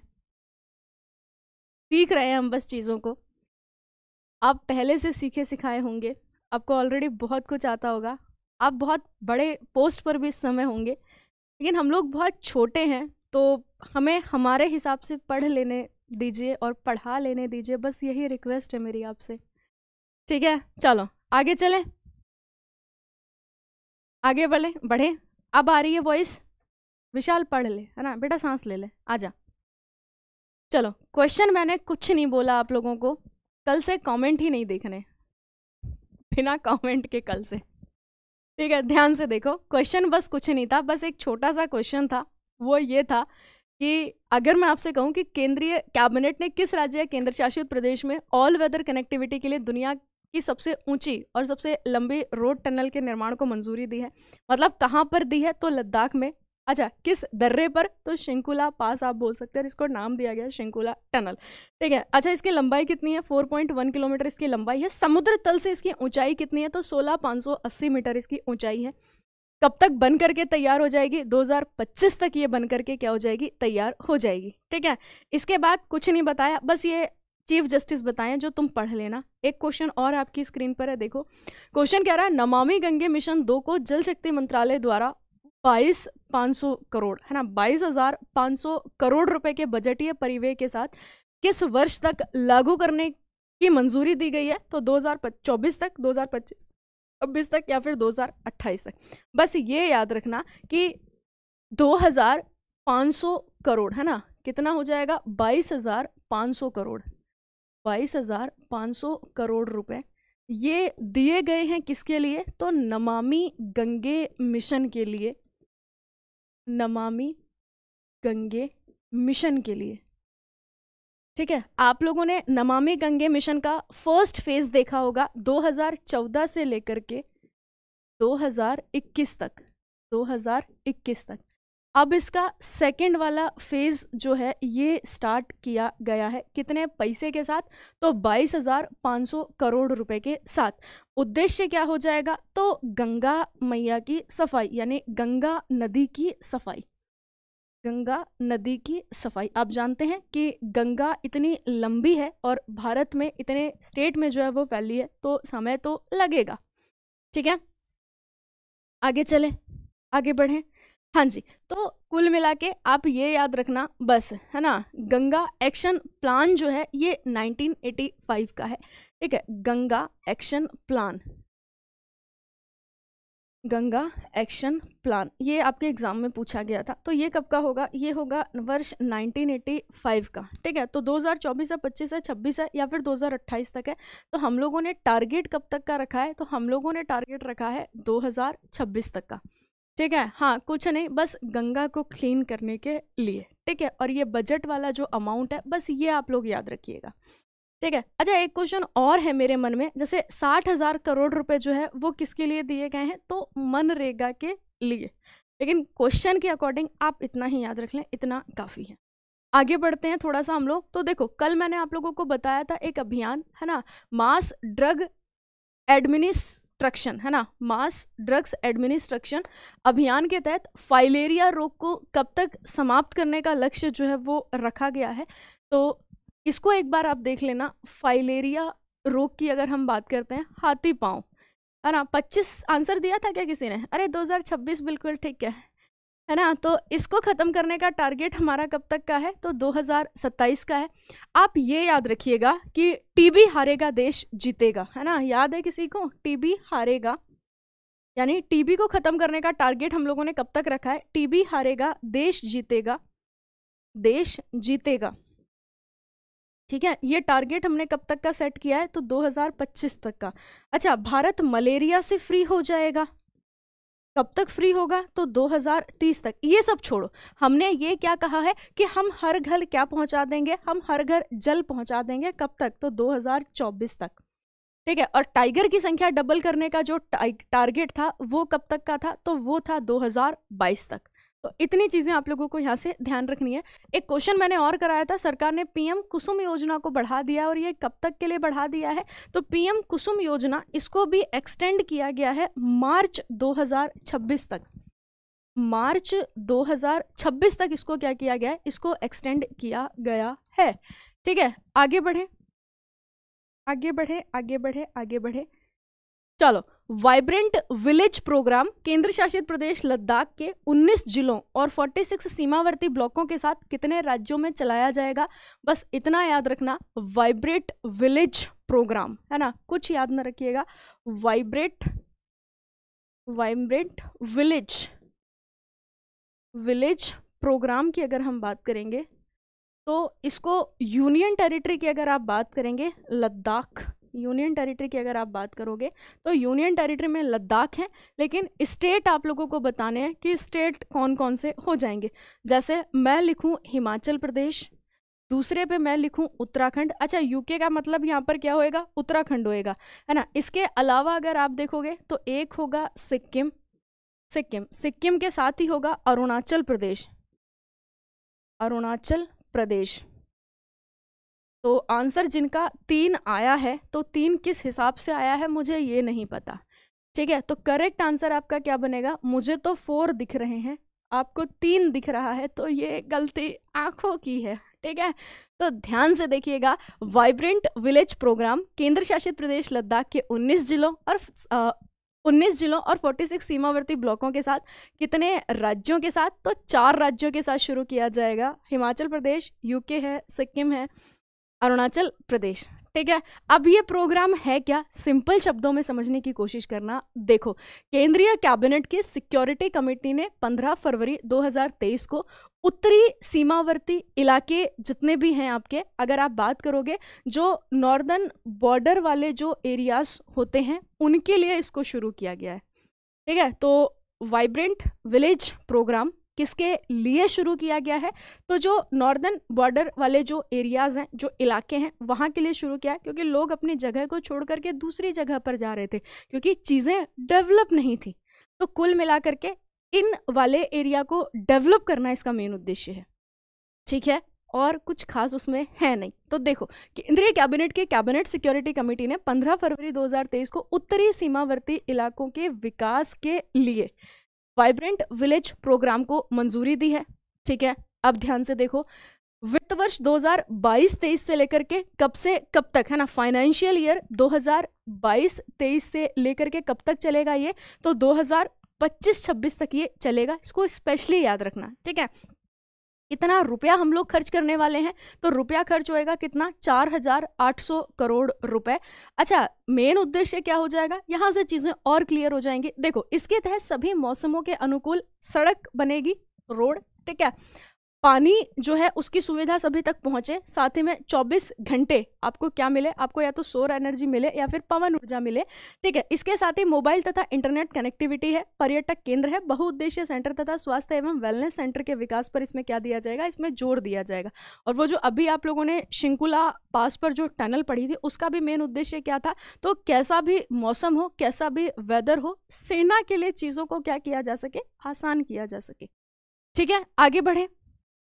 सीख रहे हैं हम बस चीज़ों को आप पहले से सीखे सिखाए होंगे आपको ऑलरेडी बहुत कुछ आता होगा आप बहुत बड़े पोस्ट पर भी इस समय होंगे लेकिन हम लोग बहुत छोटे हैं तो हमें हमारे हिसाब से पढ़ लेने दीजिए और पढ़ा लेने दीजिए बस यही रिक्वेस्ट है मेरी आपसे ठीक है चलो आगे चलें आगे बढ़ें बढ़ें अब आ रही है वॉइस विशाल पढ़ ले है ना बेटा सांस ले ले आ जा चलो क्वेश्चन मैंने कुछ नहीं बोला आप लोगों को कल से कमेंट ही नहीं देखने बिना कमेंट के कल से ठीक है ध्यान से देखो क्वेश्चन बस कुछ नहीं था बस एक छोटा सा क्वेश्चन था वो ये था कि अगर मैं आपसे कहूं कि केंद्रीय कैबिनेट ने किस राज्य या केंद्र शासित प्रदेश में ऑल वेदर कनेक्टिविटी के लिए दुनिया की सबसे ऊंची और सबसे लंबी रोड टनल के निर्माण को मंजूरी दी है मतलब कहाँ पर दी है तो लद्दाख में अच्छा किस दर्रे पर तो शिंकुला पास आप बोल सकते हैं इसको नाम दिया गया शिंकुला टनल ठीक है अच्छा इसकी लंबाई कितनी है 4.1 किलोमीटर इसकी लंबाई है समुद्र तल से इसकी ऊंचाई कितनी है तो 16,580 मीटर इसकी ऊंचाई है कब तक बन करके तैयार हो जाएगी 2025 तक ये बन करके क्या हो जाएगी तैयार हो जाएगी ठीक है इसके बाद कुछ नहीं बताया बस ये चीफ जस्टिस बताएं जो तुम पढ़ लेना एक क्वेश्चन और आपकी स्क्रीन पर है देखो क्वेश्चन कह रहा है नमामि गंगे मिशन दो को जल शक्ति मंत्रालय द्वारा बाईस पाँच सौ करोड़ है ना बाईस हज़ार पाँच सौ करोड़ रुपए के बजटीय परिव्यय के साथ किस वर्ष तक लागू करने की मंजूरी दी गई है तो 2024 तक 2025 छब्बीस तक या फिर 2028 तक बस ये याद रखना कि 2500 करोड़ है ना कितना हो जाएगा 22,500 करोड़ 22,500 करोड़ रुपए ये दिए गए हैं किसके लिए तो नमामि गंगे मिशन के लिए नमामि गंगे मिशन के लिए ठीक है आप लोगों ने नमामि गंगे मिशन का फर्स्ट फेज देखा होगा 2014 से लेकर के 2021 तक 2021 तक अब इसका सेकंड वाला फेज़ जो है ये स्टार्ट किया गया है कितने पैसे के साथ तो बाईस हज़ार सौ करोड़ रुपए के साथ उद्देश्य क्या हो जाएगा तो गंगा मैया की सफाई यानी गंगा नदी की सफाई गंगा नदी की सफाई आप जानते हैं कि गंगा इतनी लंबी है और भारत में इतने स्टेट में जो है वो फैली है तो समय तो लगेगा ठीक है आगे चलें आगे बढ़ें हाँ जी तो कुल मिला के आप ये याद रखना बस है ना गंगा एक्शन प्लान जो है ये 1985 का है ठीक है Ganga action plan Ganga action plan ये आपके एग्ज़ाम में पूछा गया था तो ये कब का होगा ये होगा वर्ष 1985 का ठीक है तो 2024 है 25 है 26 है या फिर 2028 तक है तो हम लोगों ने टारगेट कब तक का रखा है तो हम लोगों ने टारगेट रखा है 2026 तक का ठीक है हाँ कुछ नहीं बस गंगा को क्लीन करने के लिए ठीक है और ये बजट वाला जो अमाउंट है बस ये आप लोग याद रखिएगा ठीक है अच्छा एक क्वेश्चन और है मेरे मन में जैसे साठ हज़ार करोड़ रुपए जो है वो किसके लिए दिए गए हैं तो मनरेगा के लिए लेकिन क्वेश्चन के अकॉर्डिंग आप इतना ही याद रख लें इतना काफ़ी है आगे बढ़ते हैं थोड़ा सा हम लोग तो देखो कल मैंने आप लोगों को बताया था एक अभियान है ना मास ड्रग एडमिनिस्ट ट्रक्शन है ना मास ड्रग्स एडमिनिस्ट्रक्शन अभियान के तहत फाइलेरिया रोग को कब तक समाप्त करने का लक्ष्य जो है वो रखा गया है तो इसको एक बार आप देख लेना फाइलेरिया रोग की अगर हम बात करते हैं हाथी पाँव है ना पच्चीस आंसर दिया था क्या किसी ने अरे 2026 बिल्कुल ठीक है है ना तो इसको ख़त्म करने का टारगेट हमारा कब तक का है तो 2027 का है आप ये याद रखिएगा कि टीबी हारेगा देश जीतेगा है ना याद है किसी को टीबी हारेगा यानी टीबी को ख़त्म करने का टारगेट हम लोगों ने कब तक रखा है टीबी हारेगा देश जीतेगा देश जीतेगा ठीक है ये टारगेट हमने कब तक का सेट किया है तो 2025 तक का अच्छा भारत मलेरिया से फ्री हो जाएगा कब तक फ्री होगा तो 2030 तक ये सब छोड़ो हमने ये क्या कहा है कि हम हर घर क्या पहुंचा देंगे हम हर घर जल पहुंचा देंगे कब तक तो 2024 तक ठीक है और टाइगर की संख्या डबल करने का जो टारगेट था वो कब तक का था तो वो था 2022 तक तो इतनी चीज़ें आप लोगों को यहाँ से ध्यान रखनी है एक क्वेश्चन मैंने और कराया था सरकार ने पीएम कुसुम योजना को बढ़ा दिया और ये कब तक के लिए बढ़ा दिया है तो पीएम कुसुम योजना इसको भी एक्सटेंड किया गया है मार्च 2026 तक मार्च 2026 तक इसको क्या किया गया है इसको एक्सटेंड किया गया है ठीक है आगे बढ़े आगे बढ़े आगे बढ़े आगे बढ़े चलो वाइब्रेंट विलेज प्रोग्राम केंद्र शासित प्रदेश लद्दाख के 19 जिलों और 46 सीमावर्ती ब्लॉकों के साथ कितने राज्यों में चलाया जाएगा बस इतना याद रखना वाइब्रेट विलेज प्रोग्राम है ना कुछ याद ना रखिएगा vibrate vibrant village village programme की अगर हम बात करेंगे तो इसको यूनियन टेरिटरी की अगर आप बात करेंगे लद्दाख यूनियन टेरिटरी की अगर आप बात करोगे तो यूनियन टेरिटरी में लद्दाख है लेकिन स्टेट आप लोगों को बताने हैं कि स्टेट कौन कौन से हो जाएंगे जैसे मैं लिखूं हिमाचल प्रदेश दूसरे पे मैं लिखूं उत्तराखंड अच्छा यूके का मतलब यहाँ पर क्या होएगा उत्तराखंड होएगा है ना इसके अलावा अगर आप देखोगे तो एक होगा सिक्किम सिक्किम सिक्किम के साथ ही होगा अरुणाचल प्रदेश अरुणाचल प्रदेश तो आंसर जिनका तीन आया है तो तीन किस हिसाब से आया है मुझे ये नहीं पता ठीक है तो करेक्ट आंसर आपका क्या बनेगा मुझे तो फोर दिख रहे हैं आपको तीन दिख रहा है तो ये गलती आंखों की है ठीक है तो ध्यान से देखिएगा वाइब्रेंट विलेज प्रोग्राम केंद्र शासित प्रदेश लद्दाख के 19 जिलों और आ, 19 जिलों और 46 सीमावर्ती ब्लॉकों के साथ कितने राज्यों के साथ तो चार राज्यों के साथ शुरू किया जाएगा हिमाचल प्रदेश यूके है सिक्किम है अरुणाचल प्रदेश ठीक है अब ये प्रोग्राम है क्या सिंपल शब्दों में समझने की कोशिश करना देखो केंद्रीय कैबिनेट की सिक्योरिटी कमेटी ने 15 फरवरी 2023 को उत्तरी सीमावर्ती इलाके जितने भी हैं आपके अगर आप बात करोगे जो नॉर्दर्न बॉर्डर वाले जो एरियाज होते हैं उनके लिए इसको शुरू किया गया है ठीक है तो वाइब्रेंट विलेज प्रोग्राम किसके लिए शुरू किया गया है तो जो नॉर्दर्न बॉर्डर वाले जो एरियाज़ हैं जो इलाके हैं वहाँ के लिए शुरू किया क्योंकि लोग अपनी जगह को छोड़ करके दूसरी जगह पर जा रहे थे क्योंकि चीज़ें डेवलप नहीं थी तो कुल मिला करके इन वाले एरिया को डेवलप करना इसका मेन उद्देश्य है ठीक है और कुछ खास उसमें है नहीं तो देखो केंद्रीय कैबिनेट के कैबिनेट सिक्योरिटी कमेटी ने 15 फरवरी 2023 को उत्तरी सीमावर्ती इलाकों के विकास के लिए वाइब्रेंट विलेज प्रोग्राम को मंजूरी दी है ठीक है अब ध्यान से देखो वित्त वर्ष 2022-23 से लेकर के कब से कब तक है ना फाइनेंशियल ईयर 2022-23 से लेकर के कब तक चलेगा ये तो 2025-26 तक ये चलेगा इसको स्पेशली याद रखना ठीक है इतना रुपया हम लोग खर्च करने वाले हैं तो रुपया खर्च होएगा कितना चार हजार आठ सौ करोड़ रुपए अच्छा मेन उद्देश्य क्या हो जाएगा यहां से चीज़ें और क्लियर हो जाएंगी देखो इसके तहत सभी मौसमों के अनुकूल सड़क बनेगी रोड ठीक है पानी जो है उसकी सुविधा सभी तक पहुंचे साथ ही में 24 घंटे आपको क्या मिले आपको या तो सोर एनर्जी मिले या फिर पवन ऊर्जा मिले ठीक है इसके साथ ही मोबाइल तथा इंटरनेट कनेक्टिविटी है पर्यटक केंद्र है बहुउद्देश्य सेंटर तथा स्वास्थ्य एवं वेलनेस सेंटर के विकास पर इसमें क्या दिया जाएगा इसमें जोर दिया जाएगा और वो जो अभी आप लोगों ने शिंकुला पास पर जो टनल पढ़ी थी उसका भी मेन उद्देश्य क्या था तो कैसा भी मौसम हो कैसा भी वेदर हो सेना के लिए चीज़ों को क्या किया जा सके आसान किया जा सके ठीक है आगे बढ़े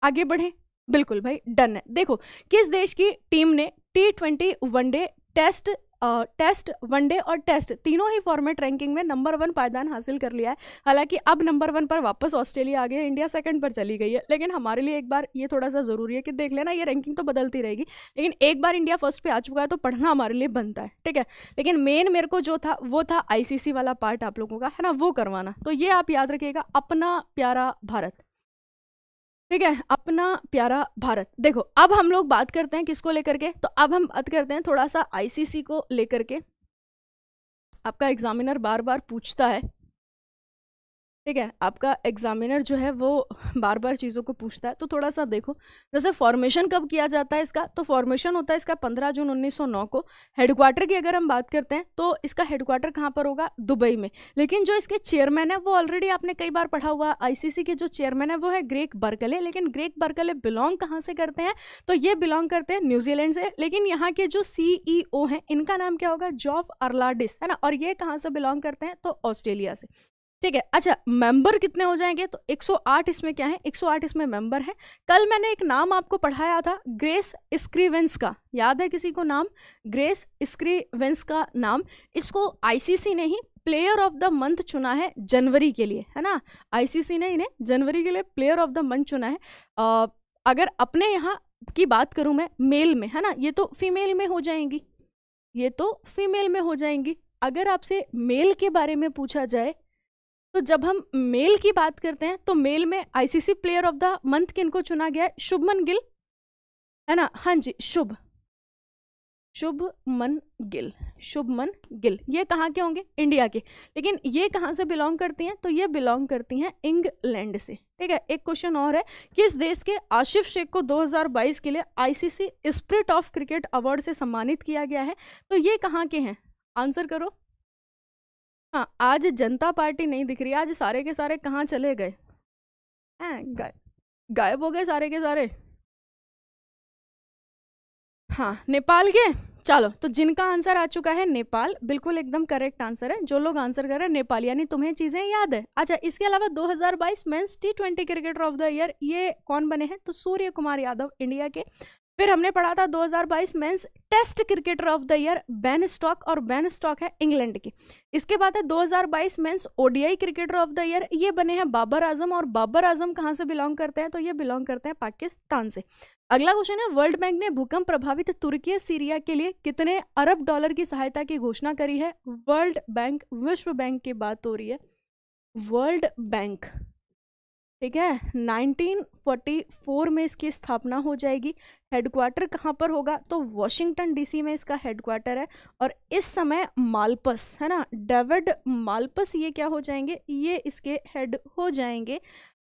आगे बढ़ें बिल्कुल भाई डन है देखो किस देश की टीम ने T twenty one day test test one day और टेस्ट तीनों ही फॉर्मेट रैंकिंग में नंबर वन पायदान हासिल कर लिया है हालांकि अब नंबर वन पर वापस ऑस्ट्रेलिया आ गया इंडिया सेकंड पर चली गई है लेकिन हमारे लिए एक बार ये थोड़ा सा ज़रूरी है कि देख लेना ये रैंकिंग तो बदलती रहेगी लेकिन एक बार इंडिया फर्स्ट पर आ चुका है तो पढ़ना हमारे लिए बनता है ठीक है लेकिन मेन मेरे को जो था वो था आईसीसी वाला पार्ट आप लोगों का है ना वो करवाना तो ये आप याद रखिएगा अपना प्यारा भारत ठीक है अपना प्यारा भारत देखो अब हम लोग बात करते हैं किसको लेकर के तो अब हम बात करते हैं थोड़ा सा आईसीसी को लेकर के आपका एग्जामिनर बार बार पूछता है ठीक है आपका एग्जामिनर जो है वो बार बार चीज़ों को पूछता है तो थोड़ा सा देखो जैसे फॉर्मेशन कब किया जाता है इसका तो फॉर्मेशन होता है इसका 15 जून 1909 को हेडक्वार्टर की अगर हम बात करते हैं तो इसका हेडक्वार्टर कहाँ पर होगा दुबई में लेकिन जो इसके चेयरमैन है वो ऑलरेडी आपने कई बार पढ़ा हुआ आई के जो चेयरमैन है वो है ग्रेक बर्कले लेकिन ग्रेक बर्कले बिलोंग कहाँ से करते हैं तो ये बिलोंग करते हैं न्यूजीलैंड से लेकिन यहाँ के जो सी e हैं इनका नाम क्या होगा जॉफ अर्लाडिस है ना और ये कहाँ से बिलोंग करते हैं तो ऑस्ट्रेलिया से ठीक है अच्छा मेंबर कितने हो जाएंगे तो 108 इसमें क्या है 108 इसमें मेंबर है कल मैंने एक नाम आपको पढ़ाया था ग्रेस स्क्रीवेंस का याद है किसी को नाम ग्रेस स्क्रीवेंस का नाम इसको आईसीसी ने ही प्लेयर ऑफ द मंथ चुना है जनवरी के लिए है ना आईसीसी ने इन्हें जनवरी के लिए प्लेयर ऑफ द मंथ चुना है आ, अगर अपने यहाँ की बात करूँ मैं मेल में है ना ये तो फीमेल में हो जाएंगी ये तो फीमेल में हो जाएंगी अगर आपसे मेल के बारे में पूछा जाए तो जब हम मेल की बात करते हैं तो मेल में ICC player of the month किन को चुना गया है शुभमन गिल है ना हाँ जी शुभ शुभमन गिल शुभमन गिल ये कहाँ के होंगे इंडिया के लेकिन ये कहाँ से बिलोंग करती हैं तो ये बिलोंग करती हैं इंग्लैंड से ठीक है एक क्वेश्चन और है किस देश के आशिफ शेख को 2022 के लिए ICC spirit of cricket award से सम्मानित किया गया है तो ये कहाँ के हैं आंसर करो हाँ आज जनता पार्टी नहीं दिख रही आज सारे के सारे कहाँ चले गए हैं गायब हो गए सारे के सारे हाँ नेपाल के चलो तो जिनका आंसर आ चुका है नेपाल बिल्कुल एकदम करेक्ट आंसर है जो लोग आंसर कर रहे हैं नेपाल यानी तुम्हें चीज़ें याद है अच्छा इसके अलावा 2022 men's T twenty cricketer of the year ये कौन बने हैं तो सूर्य कुमार यादव इंडिया के फिर हमने पढ़ा था 2022 men's test cricketer of the year Ben Stokes और बैन स्टॉक है इंग्लैंड की इसके बाद है 2022 men's ODI cricketer of the year ये बने हैं बाबर आजम और बाबर आजम कहाँ से बिलोंग करते हैं तो ये बिलोंग करते हैं पाकिस्तान से अगला क्वेश्चन है वर्ल्ड बैंक ने भूकंप प्रभावित तुर्की सीरिया के लिए कितने अरब डॉलर की सहायता की घोषणा करी है वर्ल्ड बैंक विश्व बैंक की बात हो रही है वर्ल्ड बैंक ठीक है 1944 में इसकी स्थापना हो जाएगी हेडक्वार्टर कहाँ पर होगा तो वॉशिंगटन डीसी में इसका हेडक्वार्टर है और इस समय मालपस है ना डेविड मालपस ये क्या हो जाएंगे ये इसके हेड हो जाएंगे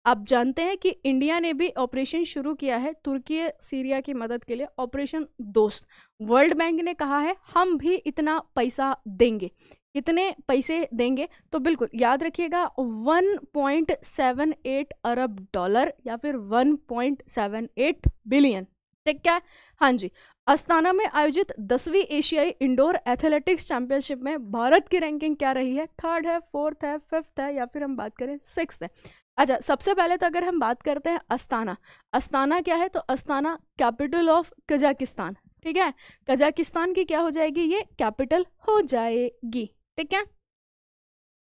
आप जानते हैं कि इंडिया ने भी ऑपरेशन शुरू किया है तुर्की सीरिया की मदद के लिए ऑपरेशन दोस्त वर्ल्ड बैंक ने कहा है हम भी इतना पैसा देंगे कितने पैसे देंगे तो बिल्कुल याद रखिएगा 1.78 अरब डॉलर या फिर 1.78 बिलियन ठीक क्या हाँ जी अस्ताना में आयोजित दसवीं एशियाई इंडोर एथलेटिक्स चैंपियनशिप में भारत की रैंकिंग क्या रही है थर्ड है फोर्थ है फिफ्थ है या फिर हम बात करें सिक्स है अच्छा सबसे पहले तो अगर हम बात करते हैं अस्ताना अस्ताना क्या है तो अस्ताना कैपिटल ऑफ कजाकिस्तान ठीक है कजाकिस्तान की क्या हो जाएगी ये कैपिटल हो जाएगी ठीक है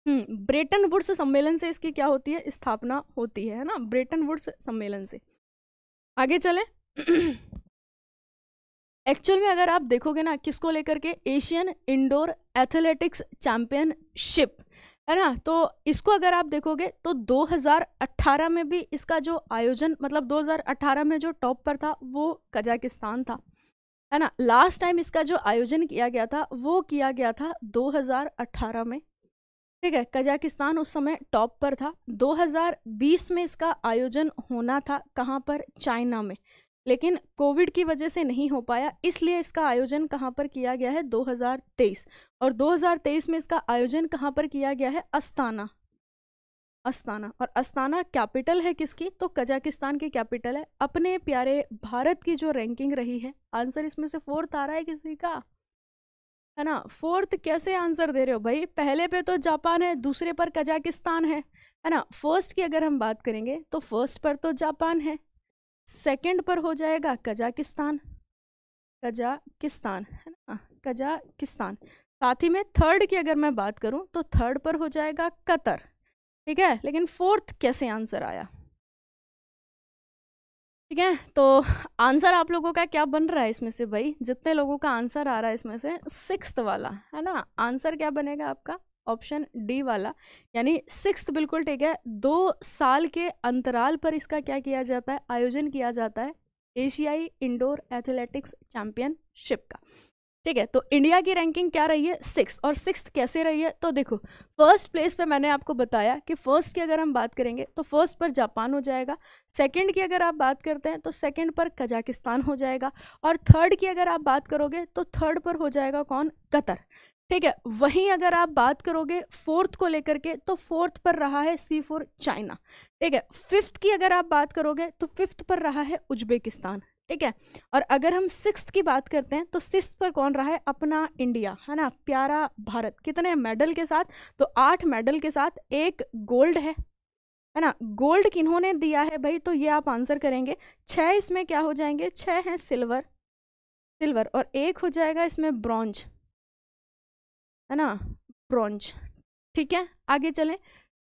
हम्म, ब्रिटेन वुड्स सम्मेलन से इसकी क्या होती है स्थापना होती है ना ब्रेटन वुड्स सम्मेलन से आगे चले एक्चुअल में अगर आप देखोगे ना किसको लेकर के एशियन इंडोर एथलेटिक्स चैंपियनशिप है ना तो इसको अगर आप देखोगे तो 2018 में भी इसका जो आयोजन मतलब 2018 में जो टॉप पर था वो कजाकिस्तान था है ना लास्ट टाइम इसका जो आयोजन किया गया था वो किया गया था 2018 में ठीक है कजाकिस्तान उस समय टॉप पर था 2020 में इसका आयोजन होना था कहाँ पर चाइना में लेकिन कोविड की वजह से नहीं हो पाया इसलिए इसका आयोजन कहाँ पर किया गया है 2023 और 2023 में इसका आयोजन कहाँ पर किया गया है अस्ताना अस्ताना और अस्ताना कैपिटल है किसकी तो कजाकिस्तान की कैपिटल है अपने प्यारे भारत की जो रैंकिंग रही है आंसर इसमें से फोर्थ आ रहा है किसी का है ना फोर्थ कैसे आंसर दे रहे हो भाई पहले पे तो जापान है दूसरे पर कजाकिस्तान है है ना फर्स्ट की अगर हम बात करेंगे तो फर्स्ट पर तो जापान है सेकंड पर हो जाएगा कजाकिस्तान कजाकिस्तान है ना कजाकिस्तान साथ ही में थर्ड की अगर मैं बात करूं तो थर्ड पर हो जाएगा कतर ठीक है लेकिन फोर्थ कैसे आंसर आया ठीक है तो आंसर आप लोगों का क्या बन रहा है इसमें से भाई जितने लोगों का आंसर आ रहा है इसमें से सिक्स्थ वाला है ना आंसर क्या बनेगा आपका ऑप्शन डी वाला यानी सिक्स बिल्कुल ठीक है दो साल के अंतराल पर इसका क्या किया जाता है आयोजन किया जाता है एशियाई इंडोर एथलेटिक्स चैंपियनशिप का ठीक है तो इंडिया की रैंकिंग क्या रही है सिक्स और सिक्स कैसे रही है तो देखो फर्स्ट प्लेस पे मैंने आपको बताया कि फर्स्ट की अगर हम बात करेंगे तो फर्स्ट पर जापान हो जाएगा सेकंड की अगर आप बात करते हैं तो सेकंड पर कजाकिस्तान हो जाएगा और थर्ड की अगर आप बात करोगे तो थर्ड पर हो जाएगा कौन कतर ठीक है वहीं अगर आप बात करोगे फोर्थ को लेकर के तो फोर्थ पर रहा है सी फोर चाइना ठीक है फिफ्थ की अगर आप बात करोगे तो फिफ्थ पर रहा है उज्बेकिस्तान ठीक है और अगर हम सिक्स की बात करते हैं तो सिक्स पर कौन रहा है अपना इंडिया है ना प्यारा भारत कितने मेडल के साथ तो आठ मेडल के साथ एक गोल्ड है है ना गोल्ड किन्होंने दिया है भाई तो ये आप आंसर करेंगे छः इसमें क्या हो जाएंगे छः हैं सिल्वर सिल्वर और एक हो जाएगा इसमें ब्रॉन्ज है ना ब्रॉन्ज ठीक है आगे चलें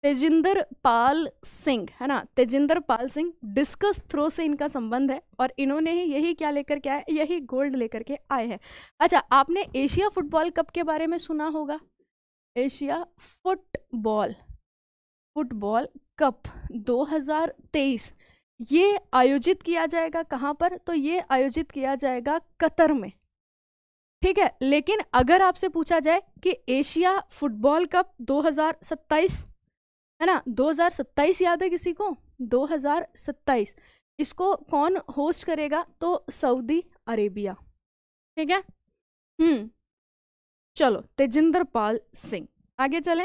तेजिंदर पाल सिंह है ना तेजिंदर पाल सिंह डिस्कस थ्रो से इनका संबंध है और इन्होंने ही यही क्या लेकर के आए यही गोल्ड लेकर के आए हैं अच्छा आपने एशिया फुटबॉल कप के बारे में सुना होगा एशिया फुटबॉल फुटबॉल कप 2023 ये आयोजित किया जाएगा कहाँ पर तो ये आयोजित किया जाएगा कतर में ठीक है लेकिन अगर आपसे पूछा जाए कि एशिया फुटबॉल कप 2027 है ना 2027 याद है किसी को 2027 इसको कौन होस्ट करेगा तो सऊदी अरेबिया ठीक है हम्म चलो तेजिंदर पाल सिंह आगे चले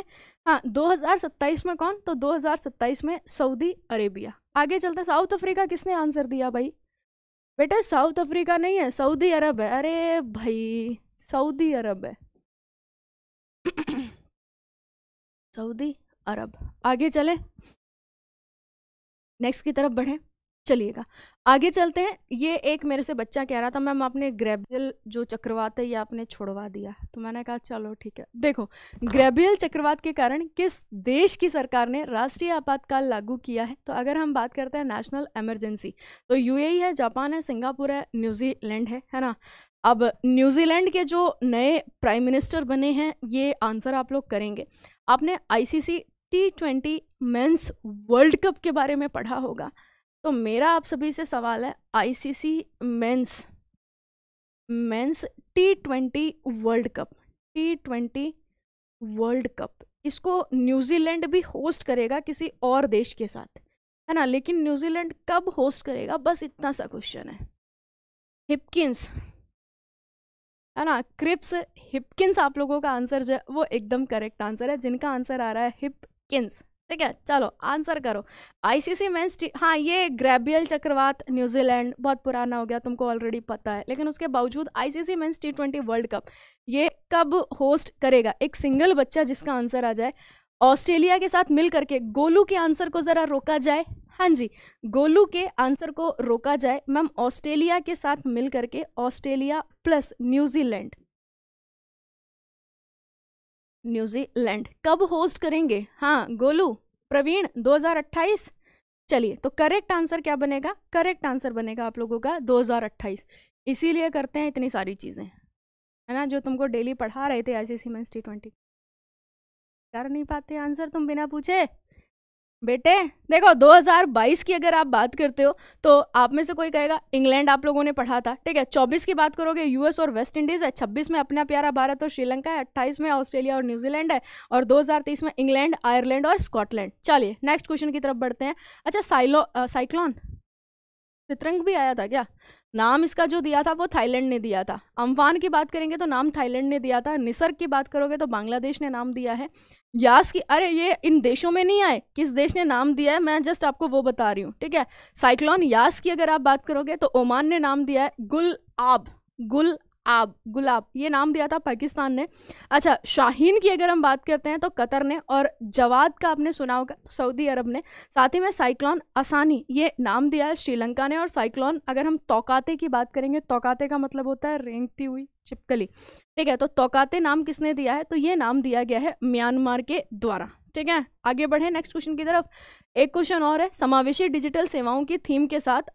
हाँ 2027 में कौन तो 2027 में सऊदी अरेबिया आगे चलते साउथ अफ्रीका किसने आंसर दिया भाई बेटा साउथ अफ्रीका नहीं है सऊदी अरब है अरे भाई सऊदी अरब है सऊदी अरब आगे चले नेक्स्ट की तरफ बढ़े चलिएगा आगे चलते हैं ये एक मेरे से बच्चा कह रहा था मैम आपने ग्रेबियल जो चक्रवात है ये आपने छोड़वा दिया तो मैंने कहा चलो ठीक है देखो ग्रेबियल चक्रवात के कारण किस देश की सरकार ने राष्ट्रीय आपातकाल लागू किया है तो अगर हम बात करते हैं नेशनल इमरजेंसी तो यूएई है जापान है सिंगापुर है न्यूजीलैंड है है ना अब न्यूजीलैंड के जो नए प्राइम मिनिस्टर बने हैं ये आंसर आप लोग करेंगे आपने आई टी ट्वेंटी वर्ल्ड कप के बारे में पढ़ा होगा तो मेरा आप सभी से सवाल है ICC men's men's T twenty world cup T twenty world cup इसको न्यूजीलैंड भी होस्ट करेगा किसी और देश के साथ है ना लेकिन न्यूजीलैंड कब होस्ट करेगा बस इतना सा क्वेश्चन है हिपकिंस है ना क्रिप्स हिपकिंस आप लोगों का आंसर जो है वो एकदम करेक्ट आंसर है जिनका आंसर आ रहा है हिपकिंस ठीक है चलो आंसर करो आईसीसी मैं हाँ ये ग्रेबियल चक्रवात न्यूजीलैंड बहुत पुराना हो गया तुमको ऑलरेडी पता है लेकिन उसके बावजूद ICC men's T twenty world cup ये कब होस्ट करेगा एक सिंगल बच्चा जिसका आंसर आ जाए ऑस्ट्रेलिया के साथ मिल करके गोलू के आंसर को ज़रा रोका जाए हाँ जी गोलू के आंसर को रोका जाए मैम ऑस्ट्रेलिया के साथ मिल करके ऑस्ट्रेलिया प्लस न्यूजीलैंड न्यूजीलैंड कब होस्ट करेंगे हाँ गोलू प्रवीण 2028 चलिए तो करेक्ट आंसर क्या बनेगा करेक्ट आंसर बनेगा आप लोगों का 2028 इसीलिए करते हैं इतनी सारी चीज़ें है ना जो तुमको डेली पढ़ा रहे थे आई सी सी मैं टी ट्वेंटी कर नहीं पाते आंसर तुम बिना पूछे बेटे देखो 2022 की अगर आप बात करते हो तो आप में से कोई कहेगा इंग्लैंड आप लोगों ने पढ़ा था ठीक है 24 की बात करोगे यूएस और वेस्ट इंडीज़ है 26 में अपना प्यारा भारत और श्रीलंका है 28 में ऑस्ट्रेलिया और न्यूजीलैंड है और 2023 में इंग्लैंड आयरलैंड और स्कॉटलैंड चलिए नेक्स्ट क्वेश्चन की तरफ बढ़ते हैं अच्छा साइलो साइक्लॉन चित्रंग भी आया था क्या नाम इसका जो दिया था वो थाईलैंड ने दिया था अम्फान की बात करेंगे तो नाम थाईलैंड ने दिया था निसर्ग की बात करोगे तो बांग्लादेश ने नाम दिया है यास की अरे ये इन देशों में नहीं आए किस देश ने नाम दिया है मैं जस्ट आपको वो बता रही हूँ ठीक है साइक्लोन यास की अगर आप बात करोगे तो ओमान ने नाम दिया है गुल आब गुल आब गुलाब ये नाम दिया था पाकिस्तान ने अच्छा शाहीन की अगर हम बात करते हैं तो कतर ने और जवाद का आपने सुना होगा तो सऊदी अरब ने साथ ही में साइक्लॉन आसानी ये नाम दिया है श्रीलंका ने और साइक्लॉन अगर हम तोकाते की बात करेंगे तोकाते का मतलब होता है रेंगती हुई चिपकली ठीक है तो तोकाते नाम किसने दिया है तो ये नाम दिया गया है म्यांमार के द्वारा ठीक है आगे बढ़े नेक्स्ट क्वेश्चन की तरफ एक क्वेश्चन और है समावेशी डिजिटल सेवाओं की थीम के साथ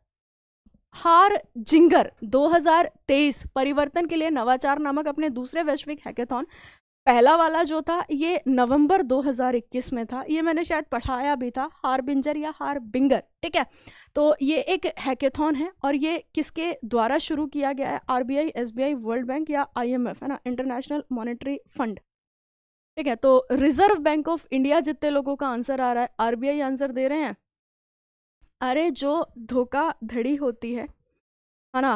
हार जिंगर 2023 परिवर्तन के लिए नवाचार नामक अपने दूसरे वैश्विक हैकेथॉन पहला वाला जो था ये नवंबर 2021 में था ये मैंने शायद पढ़ाया भी था हार बिंजर या हार बिंगर ठीक है तो ये एक हैकेथन है और ये किसके द्वारा शुरू किया गया है आरबीआई एसबीआई वर्ल्ड बैंक या आईएमएफ है ना इंटरनेशनल मॉनिटरी फंड ठीक है तो रिजर्व बैंक ऑफ इंडिया जितने लोगों का आंसर आ रहा है आरबीआई आंसर दे रहे हैं अरे जो धोखाधड़ी होती है है ना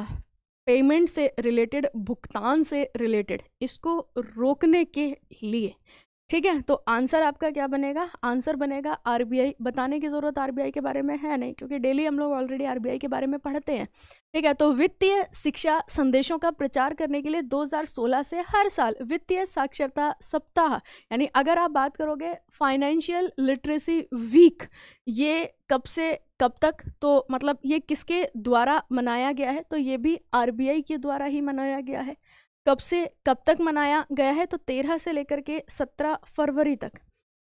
पेमेंट से रिलेटेड भुगतान से रिलेटेड इसको रोकने के लिए ठीक है तो आंसर आपका क्या बनेगा आंसर बनेगा आरबीआई बताने की ज़रूरत आरबीआई के बारे में है नहीं क्योंकि डेली हम लोग ऑलरेडी आरबीआई के बारे में पढ़ते हैं ठीक है तो वित्तीय शिक्षा संदेशों का प्रचार करने के लिए 2016 से हर साल वित्तीय साक्षरता सप्ताह यानी अगर आप बात करोगे फाइनेंशियल लिटरेसी वीक ये कब से कब तक तो मतलब ये किसके द्वारा मनाया गया है तो ये भी आर के द्वारा ही मनाया गया है कब से कब तक मनाया गया है तो तेरह से लेकर के सत्रह फरवरी तक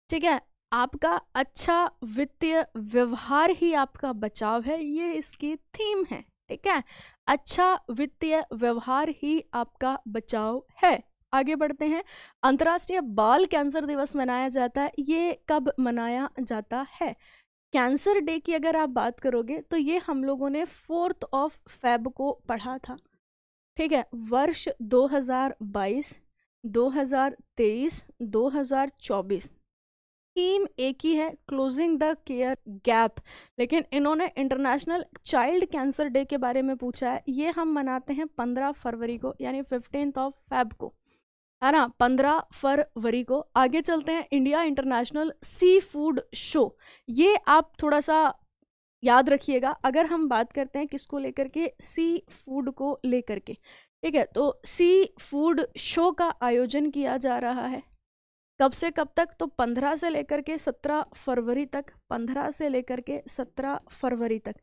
ठीक है आपका अच्छा वित्तीय व्यवहार ही आपका बचाव है ये इसकी थीम है ठीक है अच्छा वित्तीय व्यवहार ही आपका बचाव है आगे बढ़ते हैं अंतर्राष्ट्रीय बाल कैंसर दिवस मनाया जाता है ये कब मनाया जाता है कैंसर डे की अगर आप बात करोगे तो ये हम लोगों ने फोर्थ ऑफ फेब को पढ़ा था ठीक है वर्ष 2022, 2023, 2024 थीम एक ही है क्लोजिंग द केयर गैप लेकिन इन्होंने इंटरनेशनल चाइल्ड कैंसर डे के बारे में पूछा है ये हम मनाते हैं पंद्रह फरवरी को यानी फिफ्टीन ऑफ फैब को है ना पंद्रह फरवरी को आगे चलते हैं India international seafood show ये आप थोड़ा सा याद रखिएगा अगर हम बात करते हैं किसको लेकर के सी फूड को लेकर के ठीक है तो सी फूड शो का आयोजन किया जा रहा है कब से कब तक तो 15 से लेकर के 17 फरवरी तक 15 से लेकर के 17 फरवरी तक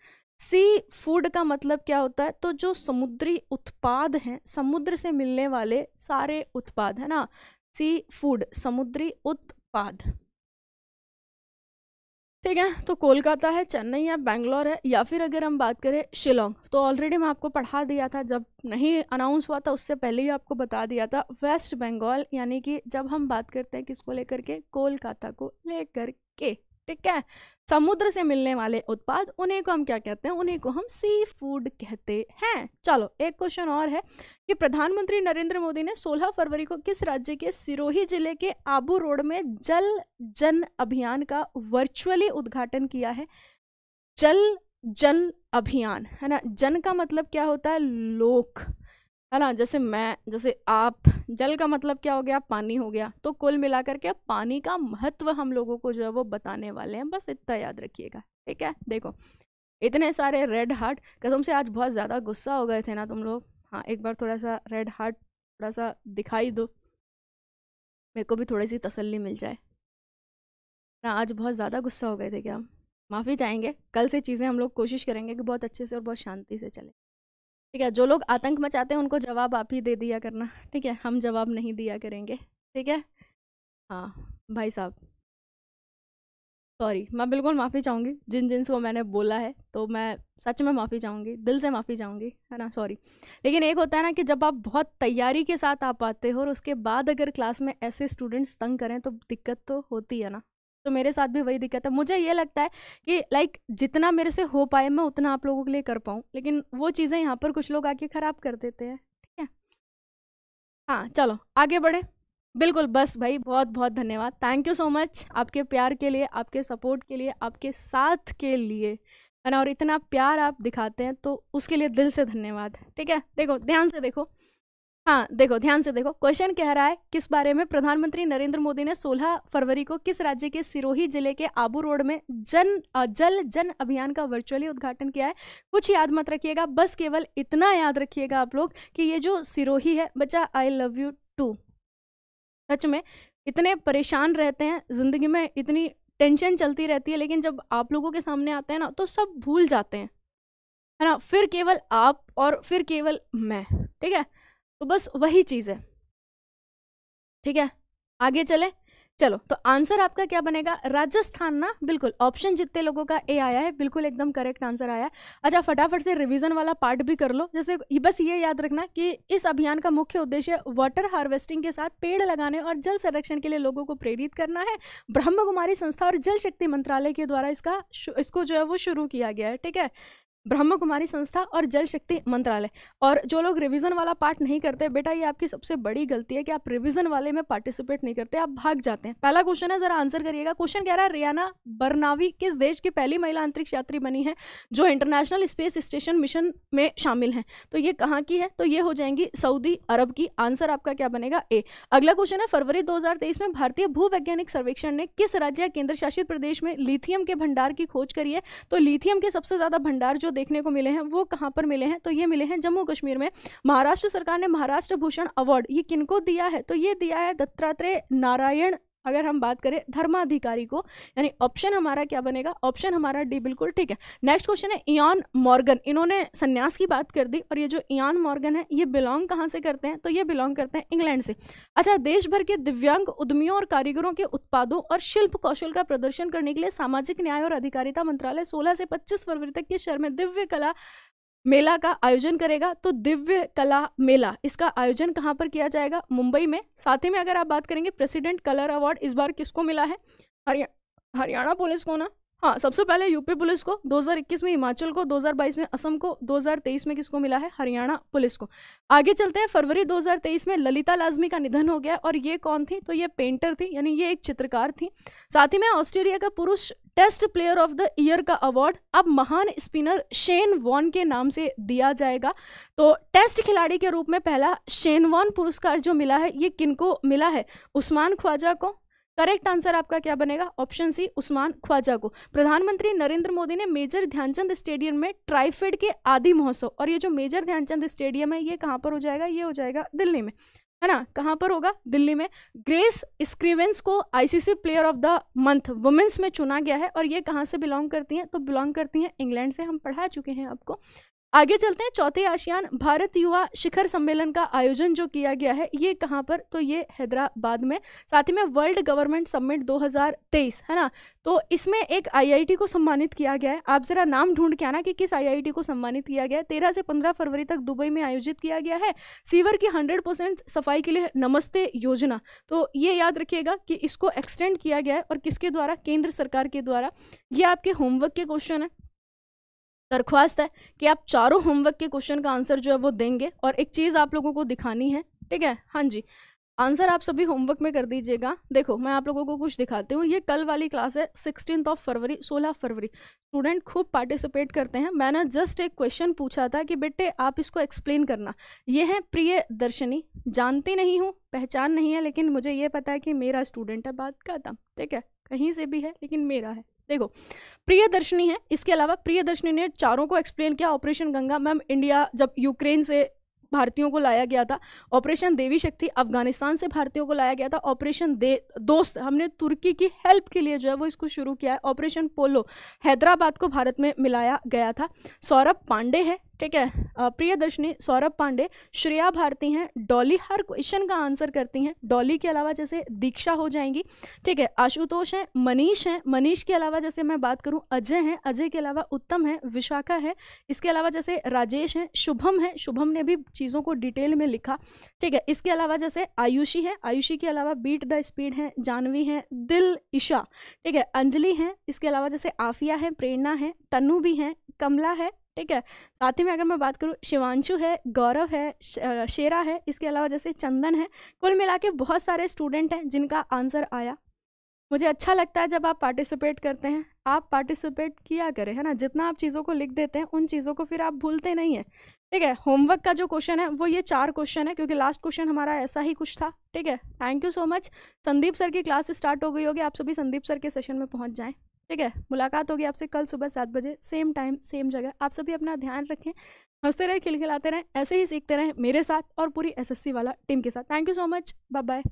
सी फूड का मतलब क्या होता है तो जो समुद्री उत्पाद हैं समुद्र से मिलने वाले सारे उत्पाद है ना सी फूड समुद्री उत्पाद ठीक है तो कोलकाता है चेन्नई है बैंगलोर है या फिर अगर हम बात करें शिलोंग तो ऑलरेडी मैं आपको पढ़ा दिया था जब नहीं अनाउंस हुआ था उससे पहले ही आपको बता दिया था वेस्ट बंगाल यानी कि जब हम बात करते हैं किसको लेकर के कोलकाता को लेकर के ठीक है समुद्र से मिलने वाले उत्पाद उन्हें को हम क्या कहते हैं उन्हें को हम सी फूड कहते हैं चलो एक क्वेश्चन और है कि प्रधानमंत्री नरेंद्र मोदी ने 16 फरवरी को किस राज्य के सिरोही जिले के आबू रोड में जल जन अभियान का वर्चुअली उद्घाटन किया है जल जन अभियान है ना जन का मतलब क्या होता है लोक है ना जैसे मैं जैसे आप जल का मतलब क्या हो गया पानी हो गया तो कुल मिलाकर के पानी का महत्व हम लोगों को जो है वो बताने वाले हैं बस इतना याद रखिएगा ठीक है देखो इतने सारे रेड हार्ट कसम से आज बहुत ज़्यादा गुस्सा हो गए थे ना तुम लोग हाँ एक बार थोड़ा सा रेड हार्ट थोड़ा सा दिखाई दो मेरे को भी थोड़ी सी तसल्ली मिल जाए ना आज बहुत ज़्यादा गुस्सा हो गए थे क्या हम माफ़ी चाहेंगे कल से चीज़ें हम लोग कोशिश करेंगे कि बहुत अच्छे से और बहुत शांति से चलें ठीक है जो लोग आतंक मचाते हैं उनको जवाब आप ही दे दिया करना ठीक है हम जवाब नहीं दिया करेंगे ठीक है हाँ भाई साहब सॉरी मैं बिल्कुल माफ़ी चाहूँगी जिन जिन को मैंने बोला है तो मैं सच में माफ़ी चाहूँगी दिल से माफ़ी चाहूँगी है ना सॉरी लेकिन एक होता है ना कि जब आप बहुत तैयारी के साथ आप आते हो और उसके बाद अगर क्लास में ऐसे स्टूडेंट्स तंग करें तो दिक्कत तो होती है ना तो मेरे साथ भी वही दिक्कत है मुझे ये लगता है कि लाइक जितना मेरे से हो पाए मैं उतना आप लोगों के लिए कर पाऊँ लेकिन वो चीज़ें यहाँ पर कुछ लोग आके ख़राब कर देते हैं ठीक है हाँ चलो आगे बढ़े बिल्कुल बस भाई बहुत बहुत धन्यवाद थैंक यू सो मच आपके प्यार के लिए आपके सपोर्ट के लिए आपके साथ के लिए है ना और इतना प्यार आप दिखाते हैं तो उसके लिए दिल से धन्यवाद ठीक है देखो ध्यान से देखो हाँ देखो ध्यान से देखो क्वेश्चन कह रहा है किस बारे में प्रधानमंत्री नरेंद्र मोदी ने 16 फरवरी को किस राज्य के सिरोही जिले के आबू रोड में जन जल जन अभियान का वर्चुअली उद्घाटन किया है कुछ याद मत रखिएगा बस केवल इतना याद रखिएगा आप लोग कि ये जो सिरोही है बच्चा आई लव यू टू सच में इतने परेशान रहते हैं ज़िंदगी में इतनी टेंशन चलती रहती है लेकिन जब आप लोगों के सामने आते हैं ना तो सब भूल जाते हैं है ना फिर केवल आप और फिर केवल मैं ठीक है तो बस वही चीज़ है ठीक है आगे चले चलो तो आंसर आपका क्या बनेगा राजस्थान ना बिल्कुल ऑप्शन जितने लोगों का ए आया है बिल्कुल एकदम करेक्ट आंसर आया है अच्छा फटाफट से रिवीजन वाला पार्ट भी कर लो जैसे बस ये याद रखना कि इस अभियान का मुख्य उद्देश्य वाटर हार्वेस्टिंग के साथ पेड़ लगाने और जल संरक्षण के लिए लोगों को प्रेरित करना है ब्रह्म कुमारी संस्था और जल शक्ति मंत्रालय के द्वारा इसका इसको जो है वो शुरू किया गया है ठीक है ब्रह्म कुमारी संस्था और जल शक्ति मंत्रालय और जो लोग रिवीजन वाला पार्ट नहीं करते बेटा ये आपकी सबसे बड़ी गलती है कि आप रिवीजन वाले में पार्टिसिपेट नहीं करते आप भाग जाते हैं पहला क्वेश्चन है जरा आंसर करिएगा क्वेश्चन कह रहा है रियाना बरनावी किस देश की पहली महिला अंतरिक्ष यात्री बनी है जो इंटरनेशनल स्पेस स्टेशन मिशन में शामिल हैं तो ये कहाँ की है तो ये हो जाएंगी सऊदी अरब की आंसर आपका क्या बनेगा ए अगला क्वेश्चन है फरवरी दो में भारतीय भूवैज्ञानिक सर्वेक्षण ने किस राज्य या केंद्र शासित प्रदेश में लिथियम के भंडार की खोज करी है तो लिथियम के सबसे ज्यादा भंडार जो देखने को मिले हैं वो कहाँ पर मिले हैं तो ये मिले हैं जम्मू कश्मीर में महाराष्ट्र सरकार ने महाराष्ट्र भूषण अवार्ड ये किनको दिया है तो ये दिया है दत्तात्रेय नारायण अगर हम बात करें धर्माधिकारी को यानी ऑप्शन हमारा क्या बनेगा ऑप्शन हमारा डी बिल्कुल ठीक है नेक्स्ट क्वेश्चन है इन मॉर्गन इन्होंने संन्यास की बात कर दी और ये जो इन मॉर्गन है ये बिलोंग कहाँ से करते हैं तो ये बिलोंग करते हैं इंग्लैंड से अच्छा देश भर के दिव्यांग उद्यमियों और कारीगरों के उत्पादों और शिल्प कौशल का प्रदर्शन करने के लिए सामाजिक न्याय और अधिकारिता मंत्रालय सोलह से पच्चीस फरवरी तक किस शहर में दिव्य कला मेला का आयोजन करेगा तो दिव्य कला मेला इसका आयोजन कहाँ पर किया जाएगा मुंबई में साथ ही में अगर आप बात करेंगे प्रेसिडेंट कलर अवार्ड इस बार किसको मिला है हरिया हरियाणा पुलिस को ना हाँ सबसे पहले यूपी पुलिस को 2021 में हिमाचल को 2022 में असम को 2023 में किसको मिला है हरियाणा पुलिस को आगे चलते हैं फरवरी 2023 में ललिता लाजमी का निधन हो गया और ये कौन थी तो ये पेंटर थी यानी ये एक चित्रकार थी साथ ही में ऑस्ट्रेलिया का पुरुष test player of the year का अवार्ड अब महान स्पिनर शेन वॉन के नाम से दिया जाएगा तो टेस्ट खिलाड़ी के रूप में पहला शेन वॉन पुरस्कार जो मिला है ये किनको मिला है उस्मान ख्वाजा को करेक्ट आंसर आपका क्या बनेगा ऑप्शन सी उस्मान ख्वाजा को प्रधानमंत्री नरेंद्र मोदी ने मेजर ध्यानचंद स्टेडियम में ट्राइफेड के आदि महोत्सव और ये जो मेजर ध्यानचंद स्टेडियम है ये कहाँ पर हो जाएगा ये हो जाएगा दिल्ली में है ना कहाँ पर होगा दिल्ली में ग्रेस स्क्रीवेंस को ICC player of the month women's में चुना गया है और ये कहाँ से बिलोंग करती हैं तो बिलोंग करती हैं इंग्लैंड से हम पढ़ा चुके हैं आपको आगे चलते हैं चौथे आशियान भारत युवा शिखर सम्मेलन का आयोजन जो किया गया है ये कहाँ पर तो ये हैदराबाद में साथ ही में वर्ल्ड गवर्नमेंट समिट 2023 है ना तो इसमें एक आईआईटी को सम्मानित किया गया है आप ज़रा नाम ढूंढ के आना कि किस आईआईटी को सम्मानित किया गया है तेरह से पंद्रह फरवरी तक दुबई में आयोजित किया गया है सीवर की हंड्रेड परसेंट सफाई के लिए नमस्ते योजना तो ये याद रखिएगा कि इसको एक्सटेंड किया गया है और किसके द्वारा केंद्र सरकार के द्वारा ये आपके होमवर्क के क्वेश्चन है दरख्वास्त है कि आप चारों होमवर्क के क्वेश्चन का आंसर जो है वो देंगे और एक चीज़ आप लोगों को दिखानी है ठीक है हाँ जी आंसर आप सभी होमवर्क में कर दीजिएगा देखो मैं आप लोगों को कुछ दिखाती हूँ ये कल वाली क्लास है सिक्सटीन ऑफ फरवरी सोलह फरवरी स्टूडेंट खूब पार्टिसिपेट करते हैं मैंने जस्ट एक क्वेश्चन पूछा था कि बेटे आप इसको एक्सप्लेन करना ये है प्रिय दर्शनी जानती नहीं हूँ पहचान नहीं है लेकिन मुझे ये पता है कि मेरा स्टूडेंट है बात का था ठीक है कहीं से भी है लेकिन मेरा है देखो प्रियदर्शनी है इसके अलावा प्रियदर्शनी ने चारों को एक्सप्लेन किया ऑपरेशन गंगा मैम इंडिया जब यूक्रेन से भारतीयों को लाया गया था ऑपरेशन देवी शक्ति अफगानिस्तान से भारतीयों को लाया गया था ऑपरेशन दे दोस्त हमने तुर्की की हेल्प के लिए जो है वो इसको शुरू किया है ऑपरेशन पोलो हैदराबाद को भारत में मिलाया गया था सौरभ पांडे है ठीक है प्रियदर्शनी सौरभ पांडे श्रेया भारती हैं डॉली हर क्वेश्चन का आंसर करती हैं डॉली के अलावा जैसे दीक्षा हो जाएंगी ठीक है आशुतोष हैं मनीष हैं मनीष के अलावा जैसे मैं बात करूं अजय हैं अजय के अलावा उत्तम है विशाखा है इसके अलावा जैसे राजेश हैं शुभम है शुभम ने भी चीज़ों को डिटेल में लिखा ठीक है इसके अलावा जैसे आयुषी है आयुषी के अलावा बीट द स्पीड है जानवी हैं दिल ईशा ठीक है अंजलि हैं इसके अलावा जैसे आफिया है प्रेरणा है तनु भी हैं कमला है ठीक है साथ ही में अगर मैं बात करूँ शिवांशु है गौरव है शेरा है इसके अलावा जैसे चंदन है कुल मिला के बहुत सारे स्टूडेंट हैं जिनका आंसर आया मुझे अच्छा लगता है जब आप पार्टिसिपेट करते हैं आप पार्टिसिपेट किया करें है ना जितना आप चीज़ों को लिख देते हैं उन चीज़ों को फिर आप भूलते नहीं हैं ठीक है होमवर्क का जो क्वेश्चन है वो ये चार क्वेश्चन है क्योंकि लास्ट क्वेश्चन हमारा ऐसा ही कुछ था ठीक है thank you so much Sandeep sir की क्लास स्टार्ट हो गई होगी आप सभी संदीप सर के सेशन में पहुँच जाएँ ठीक है मुलाकात होगी आपसे कल सुबह सात बजे सेम टाइम सेम जगह आप सभी अपना ध्यान रखें हंसते रहें खिलखिलाते रहें ऐसे ही सीखते रहें मेरे साथ और पूरी एसएससी वाला टीम के साथ thank you so much bye bye